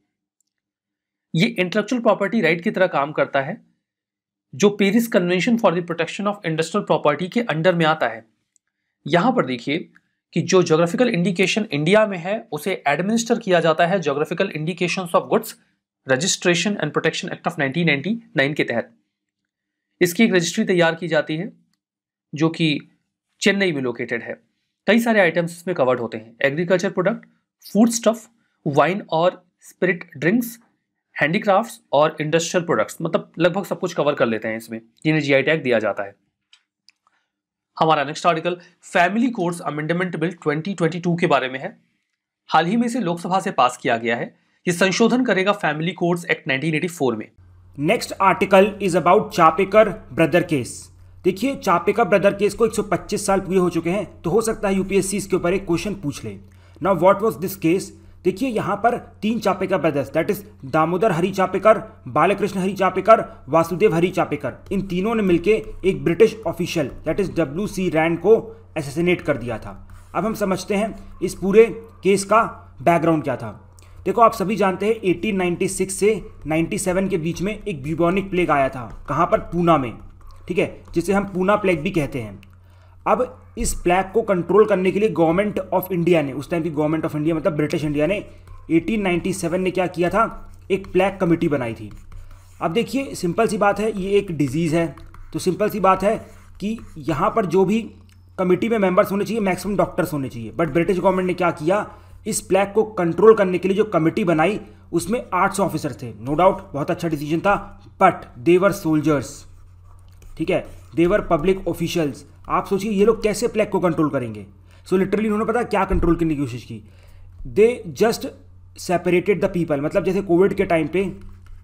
ये इंटेलेक्चुअल प्रॉपर्टी राइट की तरह काम करता है जो Paris convention for the protection of industrial property के अंडर में आता है यहाँ पर देखिए कि जो जोग्राफिकल इंडिकेशन इंडिया में है उसे एडमिनिस्टर किया जाता है geographical indication of goods registration and protection act of 1999 के तहत इसकी एक रजिस्ट्री तैयार की जाती है जो कि चेन्नई में लोकेटेड है कई सारे आइटम्स इसमें कवर्ड होते हैं agriculture product food stuff wine और स्पिरिट ड्रिंक्स हैंडीक्राफ्ट और इंडस्ट्रियल प्रोडक्ट्स मतलब लगभग सब कुछ कवर कर लेते हैं इसमें जिन्हें जी टैग दिया जाता है हमारा next article family courts amendment bill 2022 के बारे में है हाल ही में इसे लोकसभा से पास किया गया है ये संशोधन करेगा फैमिली कोर्ट्स एक्ट 1984 में next article is about Chapekar brother case देखिए चापेकर ब्रदर केस को 125 साल पूरे हो चुके हैं तो हो सकता है यूपीएससी इसके ऊपर एक क्वेश्चन पूछ ले now what was this case देखिए यहाँ पर तीन Chapekar brothers that is Damodar Hari Chapekar Balkrishna Hari Chapekar Vasudev Hari Chapekar इन तीनों ने मिलकर एक British official that is W C Rand को एसेसिनेट कर दिया था अब हम समझते हैं इस पूरे केस का बैकग्राउंड क्या था देखो आप सभी जानते हैं 1896 से 97 के बीच में एक ब्यूबॉनिक प्लेग आया था कहाँ पर पूना में ठीक है जिसे हम पूना प्लेग भी कहते हैं अब इस प्लेग को कंट्रोल करने के लिए गवर्नमेंट ऑफ इंडिया ने उस टाइम की गवर्नमेंट ऑफ इंडिया मतलब ब्रिटिश इंडिया ने 1897 ने क्या किया था एक प्लेग कमेटी बनाई थी अब देखिए सिंपल सी बात है ये एक डिजीज़ है तो सिंपल सी बात है कि यहाँ पर जो भी कमेटी में मेंबर्स होने चाहिए मैक्सिमम डॉक्टर्स होने चाहिए बट ब्रिटिश गवर्नमेंट ने क्या किया इस प्लैग को कंट्रोल करने के लिए जो कमेटी बनाई उसमें 800 ऑफिसर थे नो no डाउट बहुत अच्छा डिसीजन था बट देवर सोल्जर्स ठीक है देवर पब्लिक ऑफिशियल्स आप सोचिए ये लोग कैसे प्लैग को कंट्रोल करेंगे सो so, लिटरली उन्होंने पता क्या कंट्रोल करने की कोशिश की they just separated the people मतलब जैसे कोविड के टाइम पे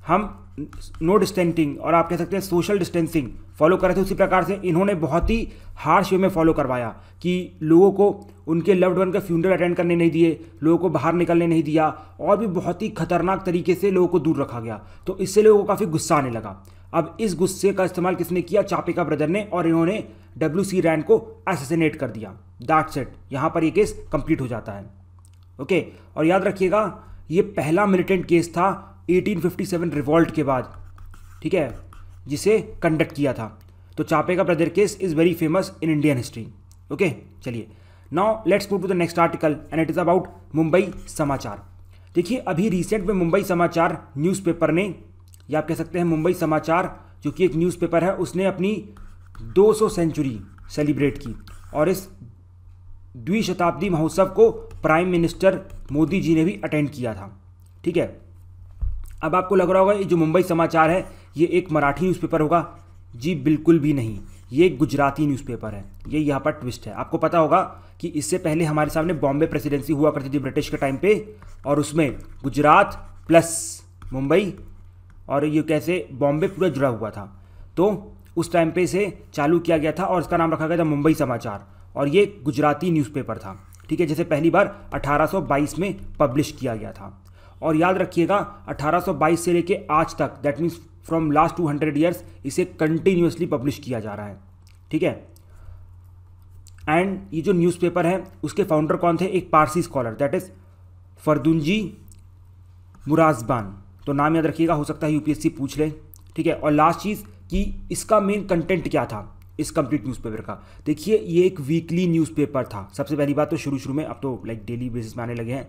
हम नो no डिस्टेंसिंग और आप कह सकते हैं सोशल डिस्टेंसिंग फॉलो कर रहे थे उसी प्रकार से इन्होंने बहुत ही हार्श वे में फॉलो करवाया कि लोगों को उनके लव्ड वन का फ्यूनरल अटेंड करने नहीं दिए लोगों को बाहर निकलने नहीं दिया और भी बहुत ही खतरनाक तरीके से लोगों को दूर रखा गया तो इससे लोगों को काफ़ी गुस्सा आने लगा अब इस गुस्से का इस्तेमाल किसने किया चापिका ब्रदर ने और इन्होंने डब्ल्यू सी रैन को एसेसिनेट कर दिया दैट सेट यहाँ पर ये केस कंप्लीट हो जाता है ओके और याद रखिएगा ये पहला मिलिटेंट केस था 1857 रिवॉल्ट के बाद ठीक है जिसे कंडक्ट किया था तो Chapekar brother case is very famous in Indian history okay चलिए now let's move to the next article and it is about Mumbai Samachar देखिए अभी रिसेंट में मुंबई समाचार न्यूज़पेपर ने या आप कह सकते हैं मुंबई समाचार जो कि एक न्यूज़पेपर है उसने अपनी 200 सेंचुरी सेलिब्रेट की और इस द्विशताब्दी महोत्सव को प्राइम मिनिस्टर मोदी जी ने भी अटेंड किया था ठीक है अब आपको लग रहा होगा ये जो मुंबई समाचार है ये एक मराठी न्यूज़पेपर होगा जी बिल्कुल भी नहीं ये एक गुजराती न्यूज़पेपर है ये यहाँ पर ट्विस्ट है आपको पता होगा कि इससे पहले हमारे सामने बॉम्बे प्रेसिडेंसी हुआ करती थी ब्रिटिश के टाइम पे और उसमें गुजरात प्लस मुंबई और ये कैसे बॉम्बे पूरा जुड़ा हुआ था तो उस टाइम पे इसे चालू किया गया था और इसका नाम रखा गया था मुंबई समाचार और ये गुजराती न्यूज़पेपर था ठीक है जैसे पहली बार 1822 में पब्लिश किया गया था और याद रखिएगा 1822 से लेके आज तक that means from last 200 years इसे कंटिन्यूसली पब्लिश किया जा रहा है ठीक है एंड ये जो न्यूज़पेपर है उसके फाउंडर कौन थे एक Parsi scholar that is Fardunji Marzban तो नाम याद रखिएगा हो सकता है यूपीएससी पूछ ले ठीक है और लास्ट चीज़ कि इसका मेन कंटेंट क्या था इस कंप्लीट न्यूज़पेपर का देखिए ये एक वीकली न्यूज़पेपर था सबसे पहली बात तो शुरू शुरू में अब तो लाइक डेली बेसिस में आने लगे हैं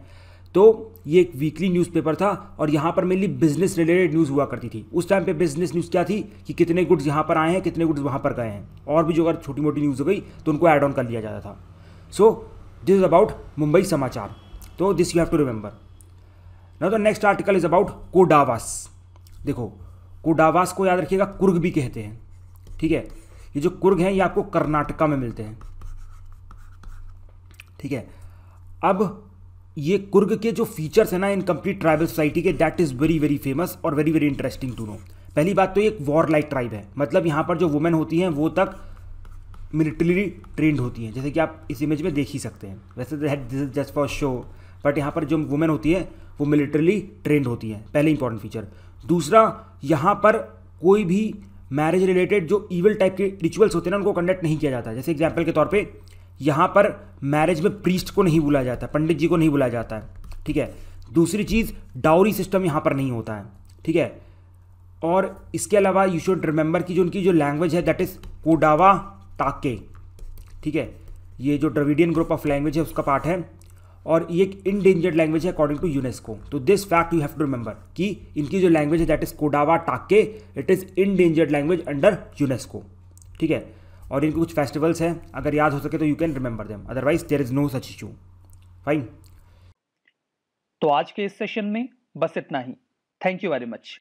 तो ये एक वीकली न्यूज़पेपर था और यहाँ पर मेनली बिजनेस रिलेटेड न्यूज़ हुआ करती थी उस टाइम पे बिजनेस न्यूज़ क्या थी कि कितने गुड्स यहाँ पर आए हैं कितने गुड्स वहाँ पर गए हैं और भी जो अगर छोटी मोटी न्यूज़ हो गई तो उनको ऐड ऑन कर लिया जाता था so this is about Mumbai Samachar तो this you have to remember ना तो next article is about Kodavas देखो कोडावास को याद रखिएगा कुर्ग भी कहते हैं ठीक है ये जो कुर्ग हैं ये आपको कर्नाटका में मिलते हैं ठीक है अब ये कुर्ग के जो फीचर्स है ना इन कंप्लीट ट्राइबल सोसाइटी के that is very very famous और very very interesting to know पहली बात तो ये एक वॉर लाइक ट्राइब है मतलब यहाँ पर जो वुमेन होती हैं वो तक मिलिट्री ट्रेंड होती हैं जैसे कि आप इस इमेज में देख ही सकते हैं वैसे this just for show but यहाँ पर जो वुमेन होती है वो मिलिट्रली ट्रेंड होती हैं पहले इंपॉर्टेंट फीचर दूसरा यहाँ पर कोई भी मैरिज रिलेटेड जो इवल टाइप के रिचुअल्स होते हैं ना उनको कंडक्ट नहीं किया जाता जैसे एग्जाम्पल के तौर पर यहाँ पर मैरिज में प्रीस्ट को नहीं बुलाया जाता पंडित जी को नहीं बुलाया जाता है ठीक है दूसरी चीज़ डाउरी सिस्टम यहाँ पर नहीं होता है ठीक है और इसके अलावा यू शुड रिमेंबर कि जो उनकी जो लैंग्वेज है दैट इज़ कोडावा टाके ठीक है ये जो ड्रविडियन ग्रुप ऑफ लैंग्वेज है उसका पार्ट है और ये एक इनडेंजर्ड लैंग्वेज है अकॉर्डिंग टू यूनेस्को तो this fact you have to remember कि इनकी जो लैंग्वेज है that is Kodava Takk it is endangered language under UNESCO ठीक है और इनके कुछ फेस्टिवल्स हैं अगर याद हो सके तो you can remember them otherwise there is no such issue fine तो आज के इस सेशन में बस इतना ही थैंक यू वेरी मच